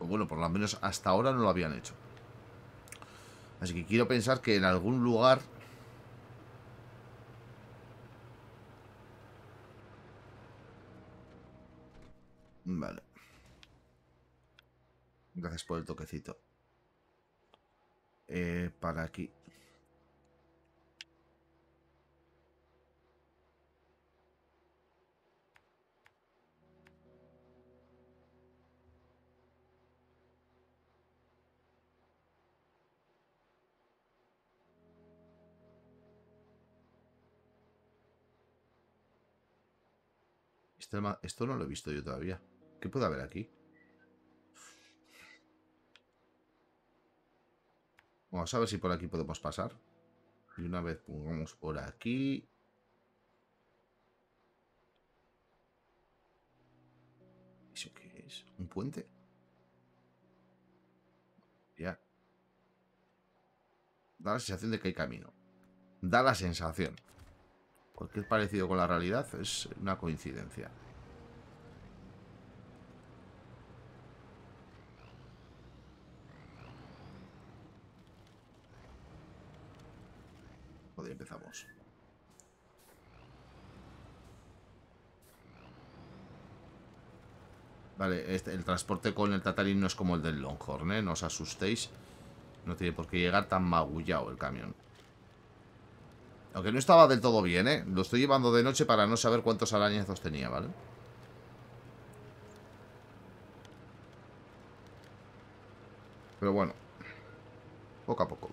bueno, por lo menos hasta ahora no lo habían hecho. Así que quiero pensar que en algún lugar... Vale. Gracias por el toquecito. Eh, para aquí. Este esto, no lo he visto yo todavía. ¿Qué puede haber aquí? Vamos a ver si por aquí podemos pasar. Y una vez pongamos por aquí... ¿Eso qué es? ¿Un puente? Ya. Da la sensación de que hay camino. Da la sensación. Porque es parecido con la realidad es una coincidencia. Joder, empezamos. Vale, este, el transporte con el Tatarín no es como el del Longhorn, ¿eh? No os asustéis. No tiene por qué llegar tan magullado el camión. Aunque no estaba del todo bien, ¿eh? Lo estoy llevando de noche para no saber cuántos arañazos tenía, ¿vale? Pero bueno. Poco a poco.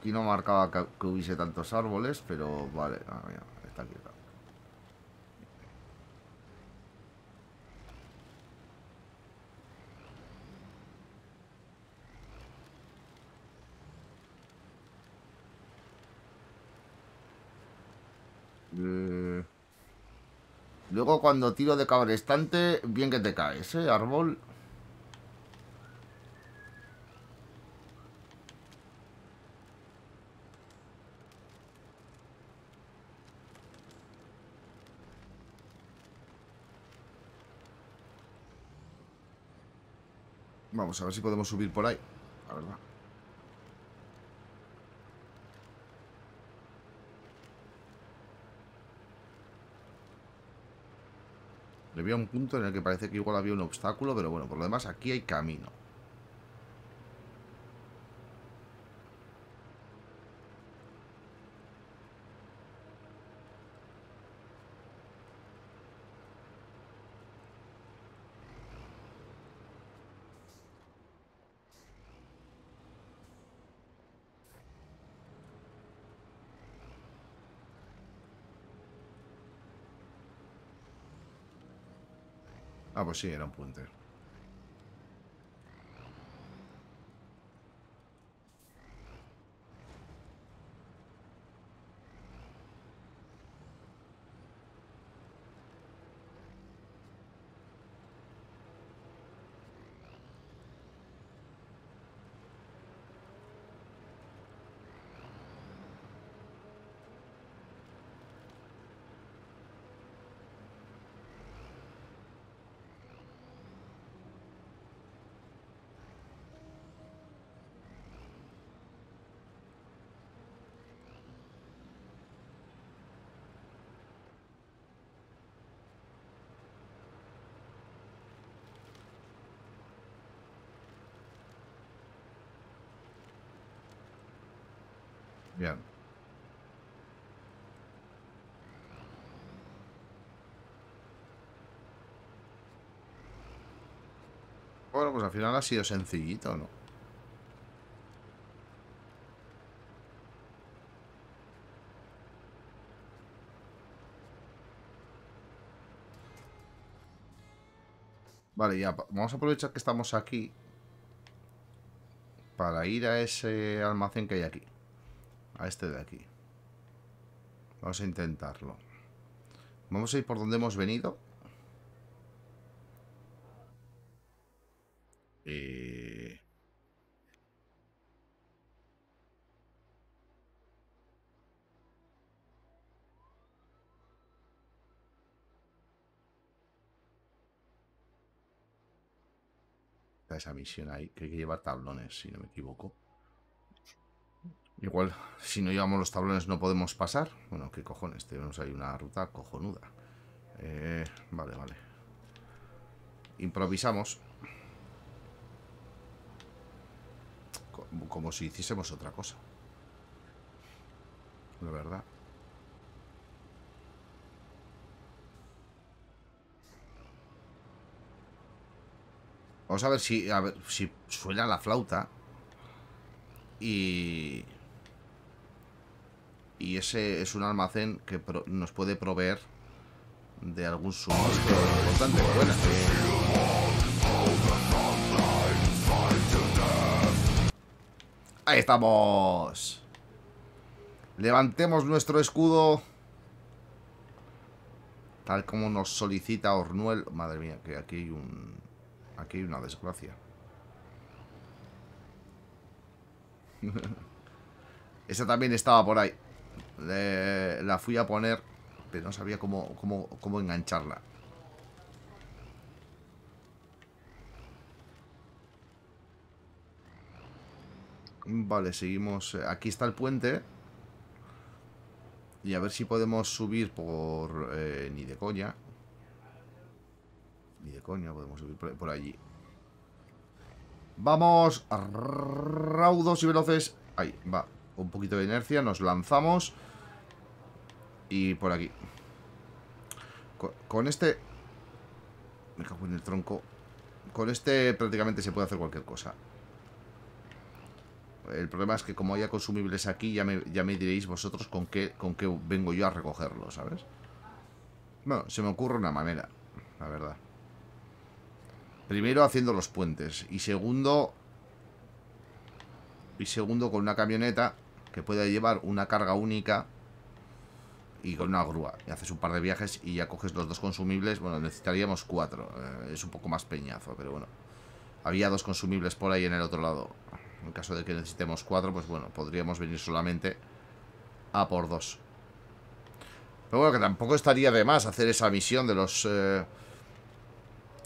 Aquí no marcaba que, hubiese tantos árboles, pero vale. está aquí. Eh, luego cuando tiro de cabrestante, bien que te caes, ¿eh? Árbol. a ver si podemos subir por ahí. La verdad. Le veo un punto en el que parece que igual había un obstáculo, pero bueno, por lo demás aquí hay camino. pues sí, era Pues al final ha sido sencillito, ¿no? Vale, ya, vamos a aprovechar que estamos aquí para ir a ese almacén que hay aquí. A este de aquí. Vamos a intentarlo. Vamos a ir por donde hemos venido. Eh, esa misión ahí, que hay que llevar tablones, si no me equivoco. Igual, si no llevamos los tablones no podemos pasar. Bueno, qué cojones, tenemos ahí una ruta cojonuda. Eh, vale, vale. Improvisamos. como si hiciésemos otra cosa. La verdad. Vamos a ver si, a ver si suena la flauta. Y... Y ese es un almacén que nos puede proveer de algún suministro importante bueno. Ahí estamos. Levantemos nuestro escudo. Tal como nos solicita Ornuel. Madre mía, que aquí hay un... Aquí hay una desgracia. Esa también estaba por ahí. la fui a poner, pero no sabía cómo engancharla. Vale, seguimos. Eh, aquí está el puente. Y a ver si podemos subir por... Eh, ni de coña. Ni de coña podemos subir por, allí. Vamos raudos y veloces. Ahí, va. Un poquito de inercia. Nos lanzamos. Y por aquí. Con, con este... Me cago en el tronco. Con este prácticamente se puede hacer cualquier cosa. El problema es que como haya consumibles aquí, ya me, diréis vosotros con qué, con vengo yo a recogerlos, ¿sabes? Bueno, se me ocurre una manera, la verdad. Primero haciendo los puentes y segundo... Y segundo con una camioneta que pueda llevar una carga única y con una grúa. Y haces un par de viajes y ya coges los dos consumibles. Bueno, necesitaríamos cuatro. Eh, es un poco más peñazo, pero bueno. Había dos consumibles por ahí en el otro lado. En caso de que necesitemos cuatro, pues bueno, podríamos venir solamente a por dos. Pero bueno, que tampoco estaría de más hacer esa misión de los... Eh,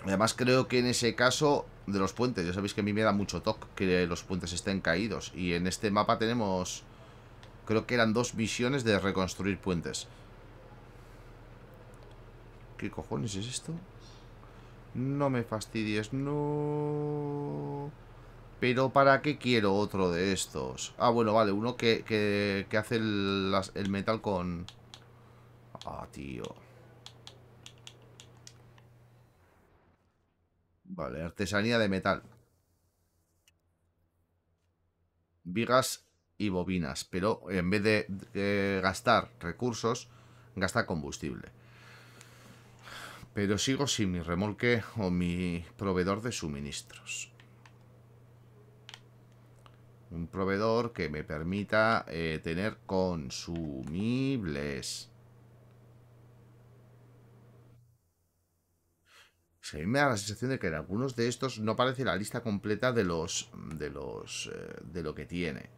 además creo que en ese caso de los puentes, ya sabéis que a mí me da mucho toque que los puentes estén caídos. Y en este mapa tenemos... Creo que eran dos misiones de reconstruir puentes. ¿Qué cojones es esto? No me fastidies, no... Pero ¿para qué quiero otro de estos? Ah, bueno, vale, uno que, hace el, metal con... Ah, tío. Vale, artesanía de metal. Vigas y bobinas, pero en vez de, de gastar recursos, gasta combustible. Pero sigo sin mi remolque o mi proveedor de suministros un proveedor que me permita eh, tener consumibles. A mí me da la sensación de que en algunos de estos no aparece la lista completa de los de los eh, de lo que tiene.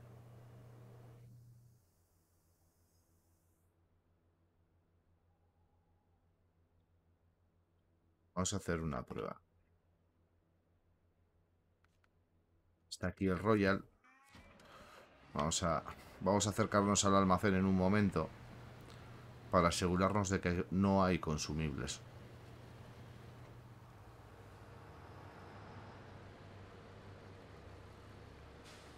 Vamos a hacer una prueba. Está aquí el Royal. Vamos a, vamos a acercarnos al almacén en un momento para asegurarnos de que no hay consumibles.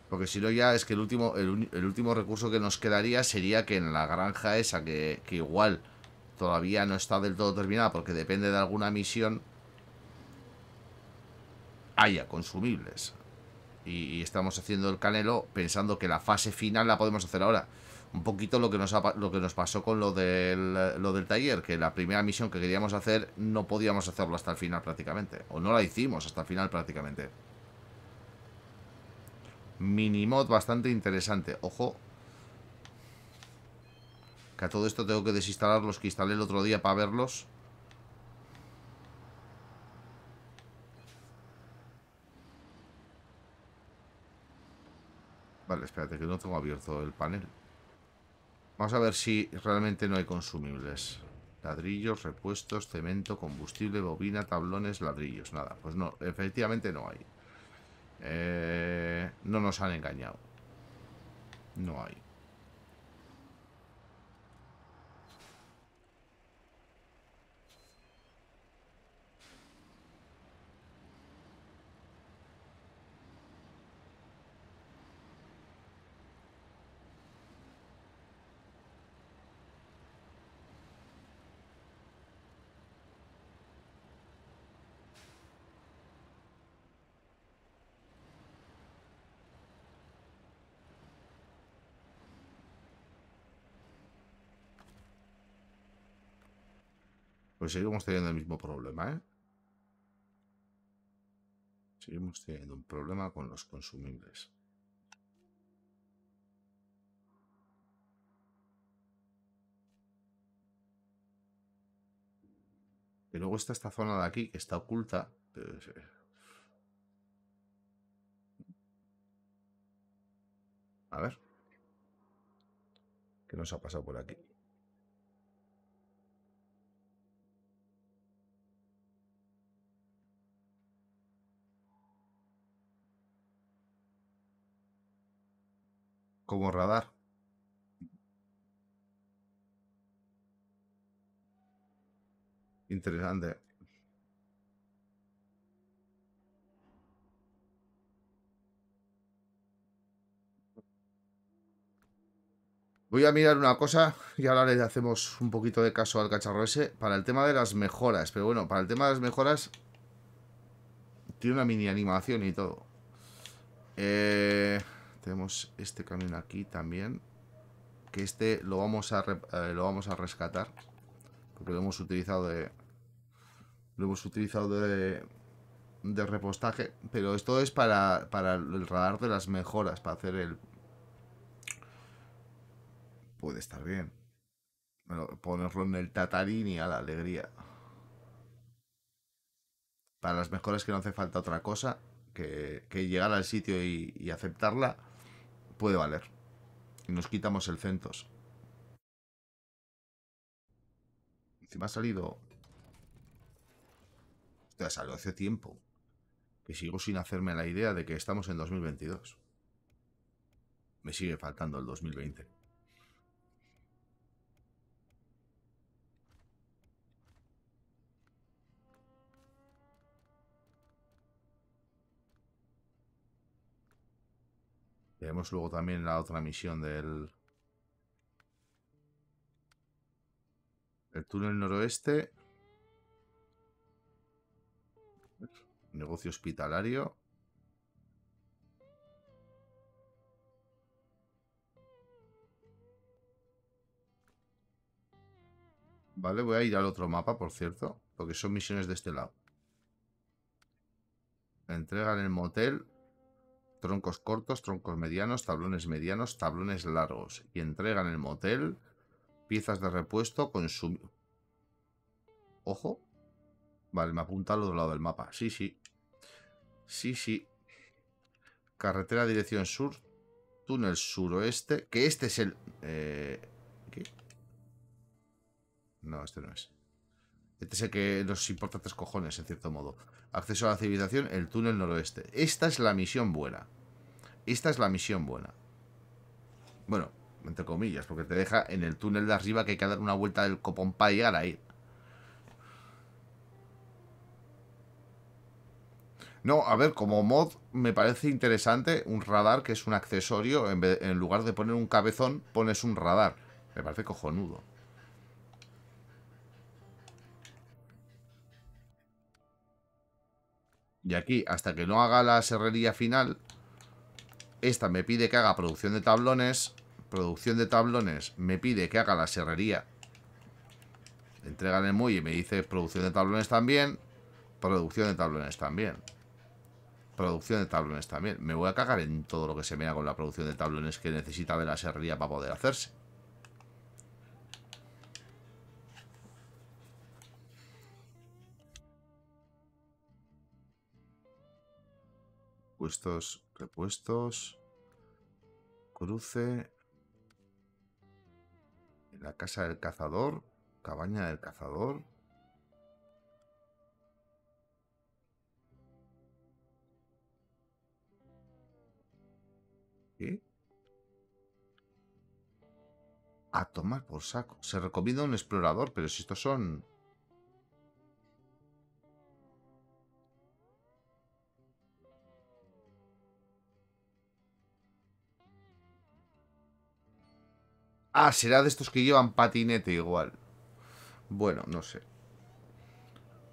Porque si no ya es que el último, el, último recurso que nos quedaría sería que en la granja esa, que, que igual todavía no está del todo terminada porque depende de alguna misión, haya consumibles y, estamos haciendo el canelo pensando que la fase final la podemos hacer ahora. Un poquito lo que nos, lo que nos pasó con lo del, lo del taller, que la primera misión que queríamos hacer no podíamos hacerlo hasta el final prácticamente, o no la hicimos hasta el final prácticamente. Minimod bastante interesante, ojo. Que a todo esto tengo que desinstalar los que instalé el otro día para verlos. Vale, espérate, que no tengo abierto el panel. Vamos a ver si realmente no hay consumibles. Ladrillos, repuestos, cemento, combustible, bobina, tablones, ladrillos. Nada, pues no, efectivamente no hay. Eh, no nos han engañado. No hay. Pues seguimos teniendo el mismo problema, ¿eh? Seguimos teniendo un problema con los consumibles. Y luego está esta zona de aquí que está oculta. Eh, A ver. ¿Qué nos ha pasado por aquí? como radar. Interesante. Voy a mirar una cosa y ahora le hacemos un poquito de caso al cacharro ese para el tema de las mejoras. Pero bueno, para el tema de las mejoras tiene una mini animación y todo. Eh, este camión aquí también. Que este lo vamos a, eh, lo vamos a rescatar. Porque lo hemos utilizado de... Lo hemos utilizado de, de repostaje. Pero esto es para, para el radar de las mejoras. Para hacer el... Puede estar bien. ponerlo en el tatarín y a la alegría. Para las mejoras que no hace falta otra cosa que, llegar al sitio y aceptarla puede valer. Y nos quitamos el centos. Encima ha salido... te ha salido hace tiempo. Que sigo sin hacerme la idea de que estamos en 2022. Me sigue faltando el 2020. Veremos luego también la otra misión del... El túnel noroeste. Negocio hospitalario. Vale, voy a ir al otro mapa, por cierto, porque son misiones de este lado. Entregan en el motel troncos cortos, troncos medianos, tablones medianos, tablones largos. Y entregan el motel piezas de repuesto consumo. Ojo. Vale, me apunta al otro lado del mapa. Sí, sí. Sí, sí. Carretera dirección sur. Túnel suroeste. Que este es el... Eh, ¿Qué? No, este no es. Este es el que nos importa tres cojones, en cierto modo. Acceso a la civilización, el túnel noroeste. Esta es la misión buena. Esta es la misión buena. Bueno, entre comillas, porque te deja en el túnel de arriba que hay que dar una vuelta del copón para llegar ahí. No, a ver, como mod me parece interesante un radar que es un accesorio. En, en lugar de poner un cabezón, pones un radar. Me parece cojonudo. Y aquí, hasta que no haga la serrería final, esta me pide que haga producción de tablones. Producción de tablones me pide que haga la serrería. Entrega en el muelle y me dice producción de tablones también. Producción de tablones también. Producción de tablones también. Me voy a cagar en todo lo que se me haga con la producción de tablones que necesita de la serrería para poder hacerse. Puestos repuestos, cruce, la casa del cazador, cabaña del cazador. ¿Qué? A tomar por saco. Se recomienda un explorador, pero si estos son Ah, será de estos que llevan patinete igual. Bueno, no sé.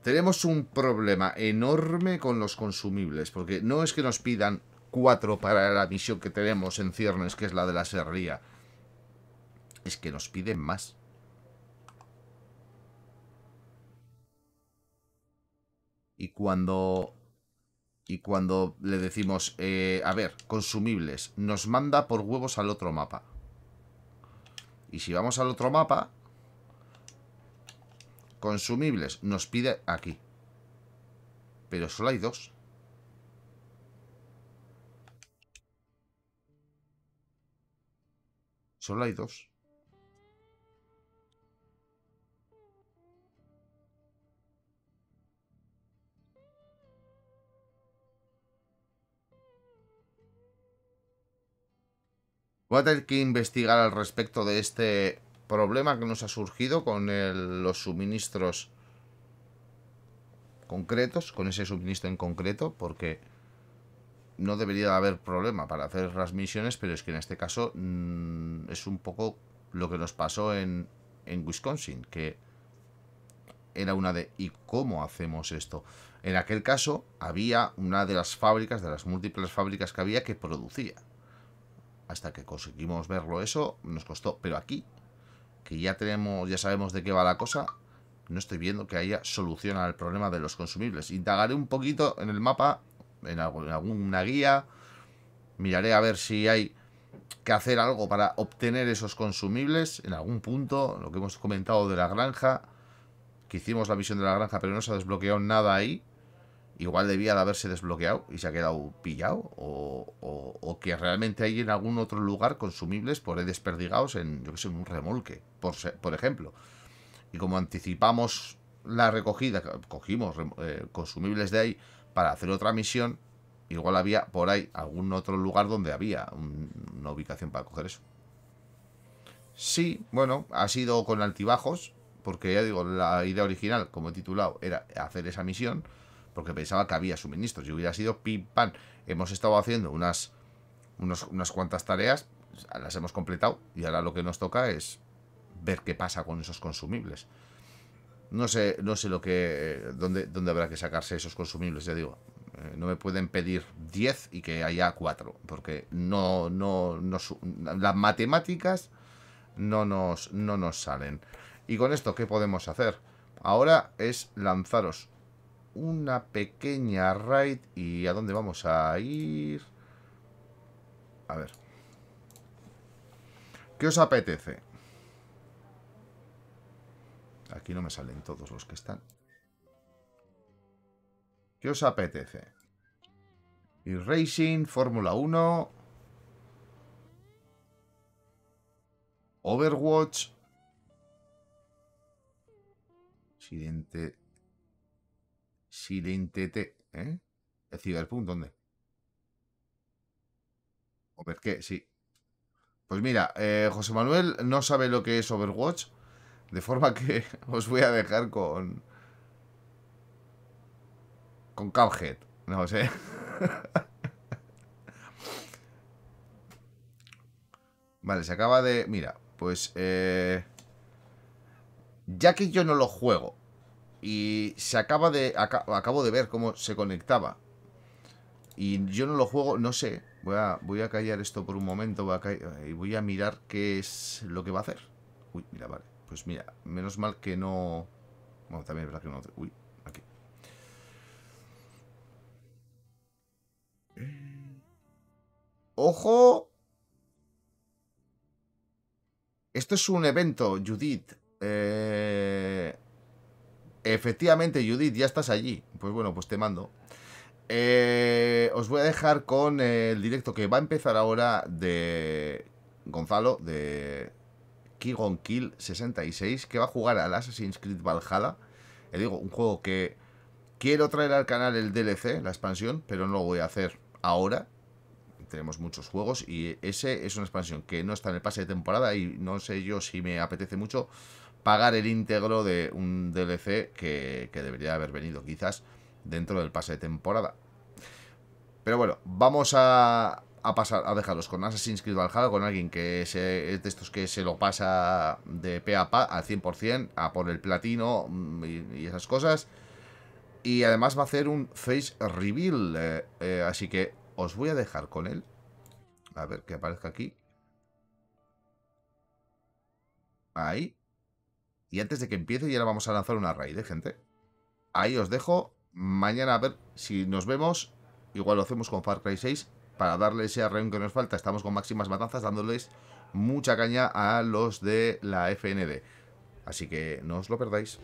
Tenemos un problema enorme con los consumibles, porque no es que nos pidan cuatro para la misión que tenemos en ciernes, que es la de la serría. Es que nos piden más. Y cuando... Y cuando le decimos, eh, a ver, consumibles, nos manda por huevos al otro mapa. Y si vamos al otro mapa, consumibles, nos pide aquí. Pero solo hay dos. Solo hay dos. Voy a tener que investigar al respecto de este problema que nos ha surgido con los suministros concretos, con ese suministro en concreto, porque no debería haber problema para hacer las misiones, pero es que en este caso mm, es un poco lo que nos pasó en Wisconsin, que era una de ¿y cómo hacemos esto? En aquel caso había una de las fábricas, de las múltiples fábricas que había, que producía hasta que conseguimos verlo eso, nos costó. Pero aquí, que ya tenemos, ya sabemos de qué va la cosa, no estoy viendo que haya solución al problema de los consumibles. Indagaré un poquito en el mapa, en, en alguna guía, miraré a ver si hay que hacer algo para obtener esos consumibles en algún punto, lo que hemos comentado de la granja, que hicimos la visión de la granja pero no se ha desbloqueado nada ahí, igual debía de haberse desbloqueado y se ha quedado pillado, o, que realmente hay en algún otro lugar consumibles por ahí desperdigados en, yo que sé, un remolque, por, por ejemplo. Y como anticipamos la recogida, cogimos eh, consumibles de ahí para hacer otra misión, igual había por ahí algún otro lugar donde había una ubicación para coger eso. Sí, bueno, ha sido con altibajos, porque ya digo, la idea original, como he titulado, era hacer esa misión porque pensaba que había suministros. Y hubiera sido pim pam. Hemos estado haciendo unas, unas cuantas tareas, las hemos completado y ahora lo que nos toca es ver qué pasa con esos consumibles. No sé, no sé lo que. Eh, dónde, dónde habrá que sacarse esos consumibles, ya digo. Eh, no me pueden pedir 10 y que haya 4. Porque no, no, Las matemáticas no nos, no nos salen. Y con esto, ¿qué podemos hacer? Ahora es lanzaros una pequeña raid. ¿Y a dónde vamos a ir? A ver. ¿Qué os apetece? Aquí no me salen todos los que están. ¿Qué os apetece? Y Racing, Fórmula 1... Overwatch... Siguiente T ¿Eh? ¿El Cyberpunk dónde? qué? sí. Pues mira, eh, José Manuel no sabe lo que es Overwatch. De forma que os voy a dejar con. Con Cowhead No sé. vale, se acaba de. Mira, pues. Eh, ya que yo no lo juego y se acaba de... acabo de ver cómo se conectaba. Y yo no lo juego, no sé. Voy a, voy a callar esto por un momento voy a eh, y voy a mirar qué es lo que va a hacer. Uy, mira, vale. Pues mira, menos mal que no... Bueno, también es verdad que no... Uy, aquí. ¡Ojo! Esto es un evento, Judith. Eh... Efectivamente, Judith, ya estás allí. Pues bueno, pues te mando. Eh, os voy a dejar con eh, el directo que va a empezar ahora de Gonzalo, de Kigon Kill 66, que va a jugar al Assassin's Creed Valhalla. Le eh, digo, un juego que quiero traer al canal el DLC, la expansión, pero no lo voy a hacer ahora. Tenemos muchos juegos y ese es una expansión que no está en el pase de temporada y no sé yo si me apetece mucho pagar el íntegro de un DLC que, debería haber venido quizás dentro del pase de temporada. Pero bueno, vamos a, a pasar a dejarlos con Assassin's Creed Valhalla, con alguien que es de estos que se lo pasa de pe a pa al 100%, a por el platino mm, y, esas cosas. Y además va a hacer un face reveal, eh, eh, así que os voy a dejar con él. A ver, que aparezca aquí. Ahí. Y antes de que empiece, ya vamos a lanzar una raid, de ¿eh, gente? Ahí os dejo. Mañana a ver si nos vemos. Igual lo hacemos con Far Cry 6 para darle ese arreón que nos falta. Estamos con máximas matanzas dándoles mucha caña a los de la FND. Así que no os lo perdáis.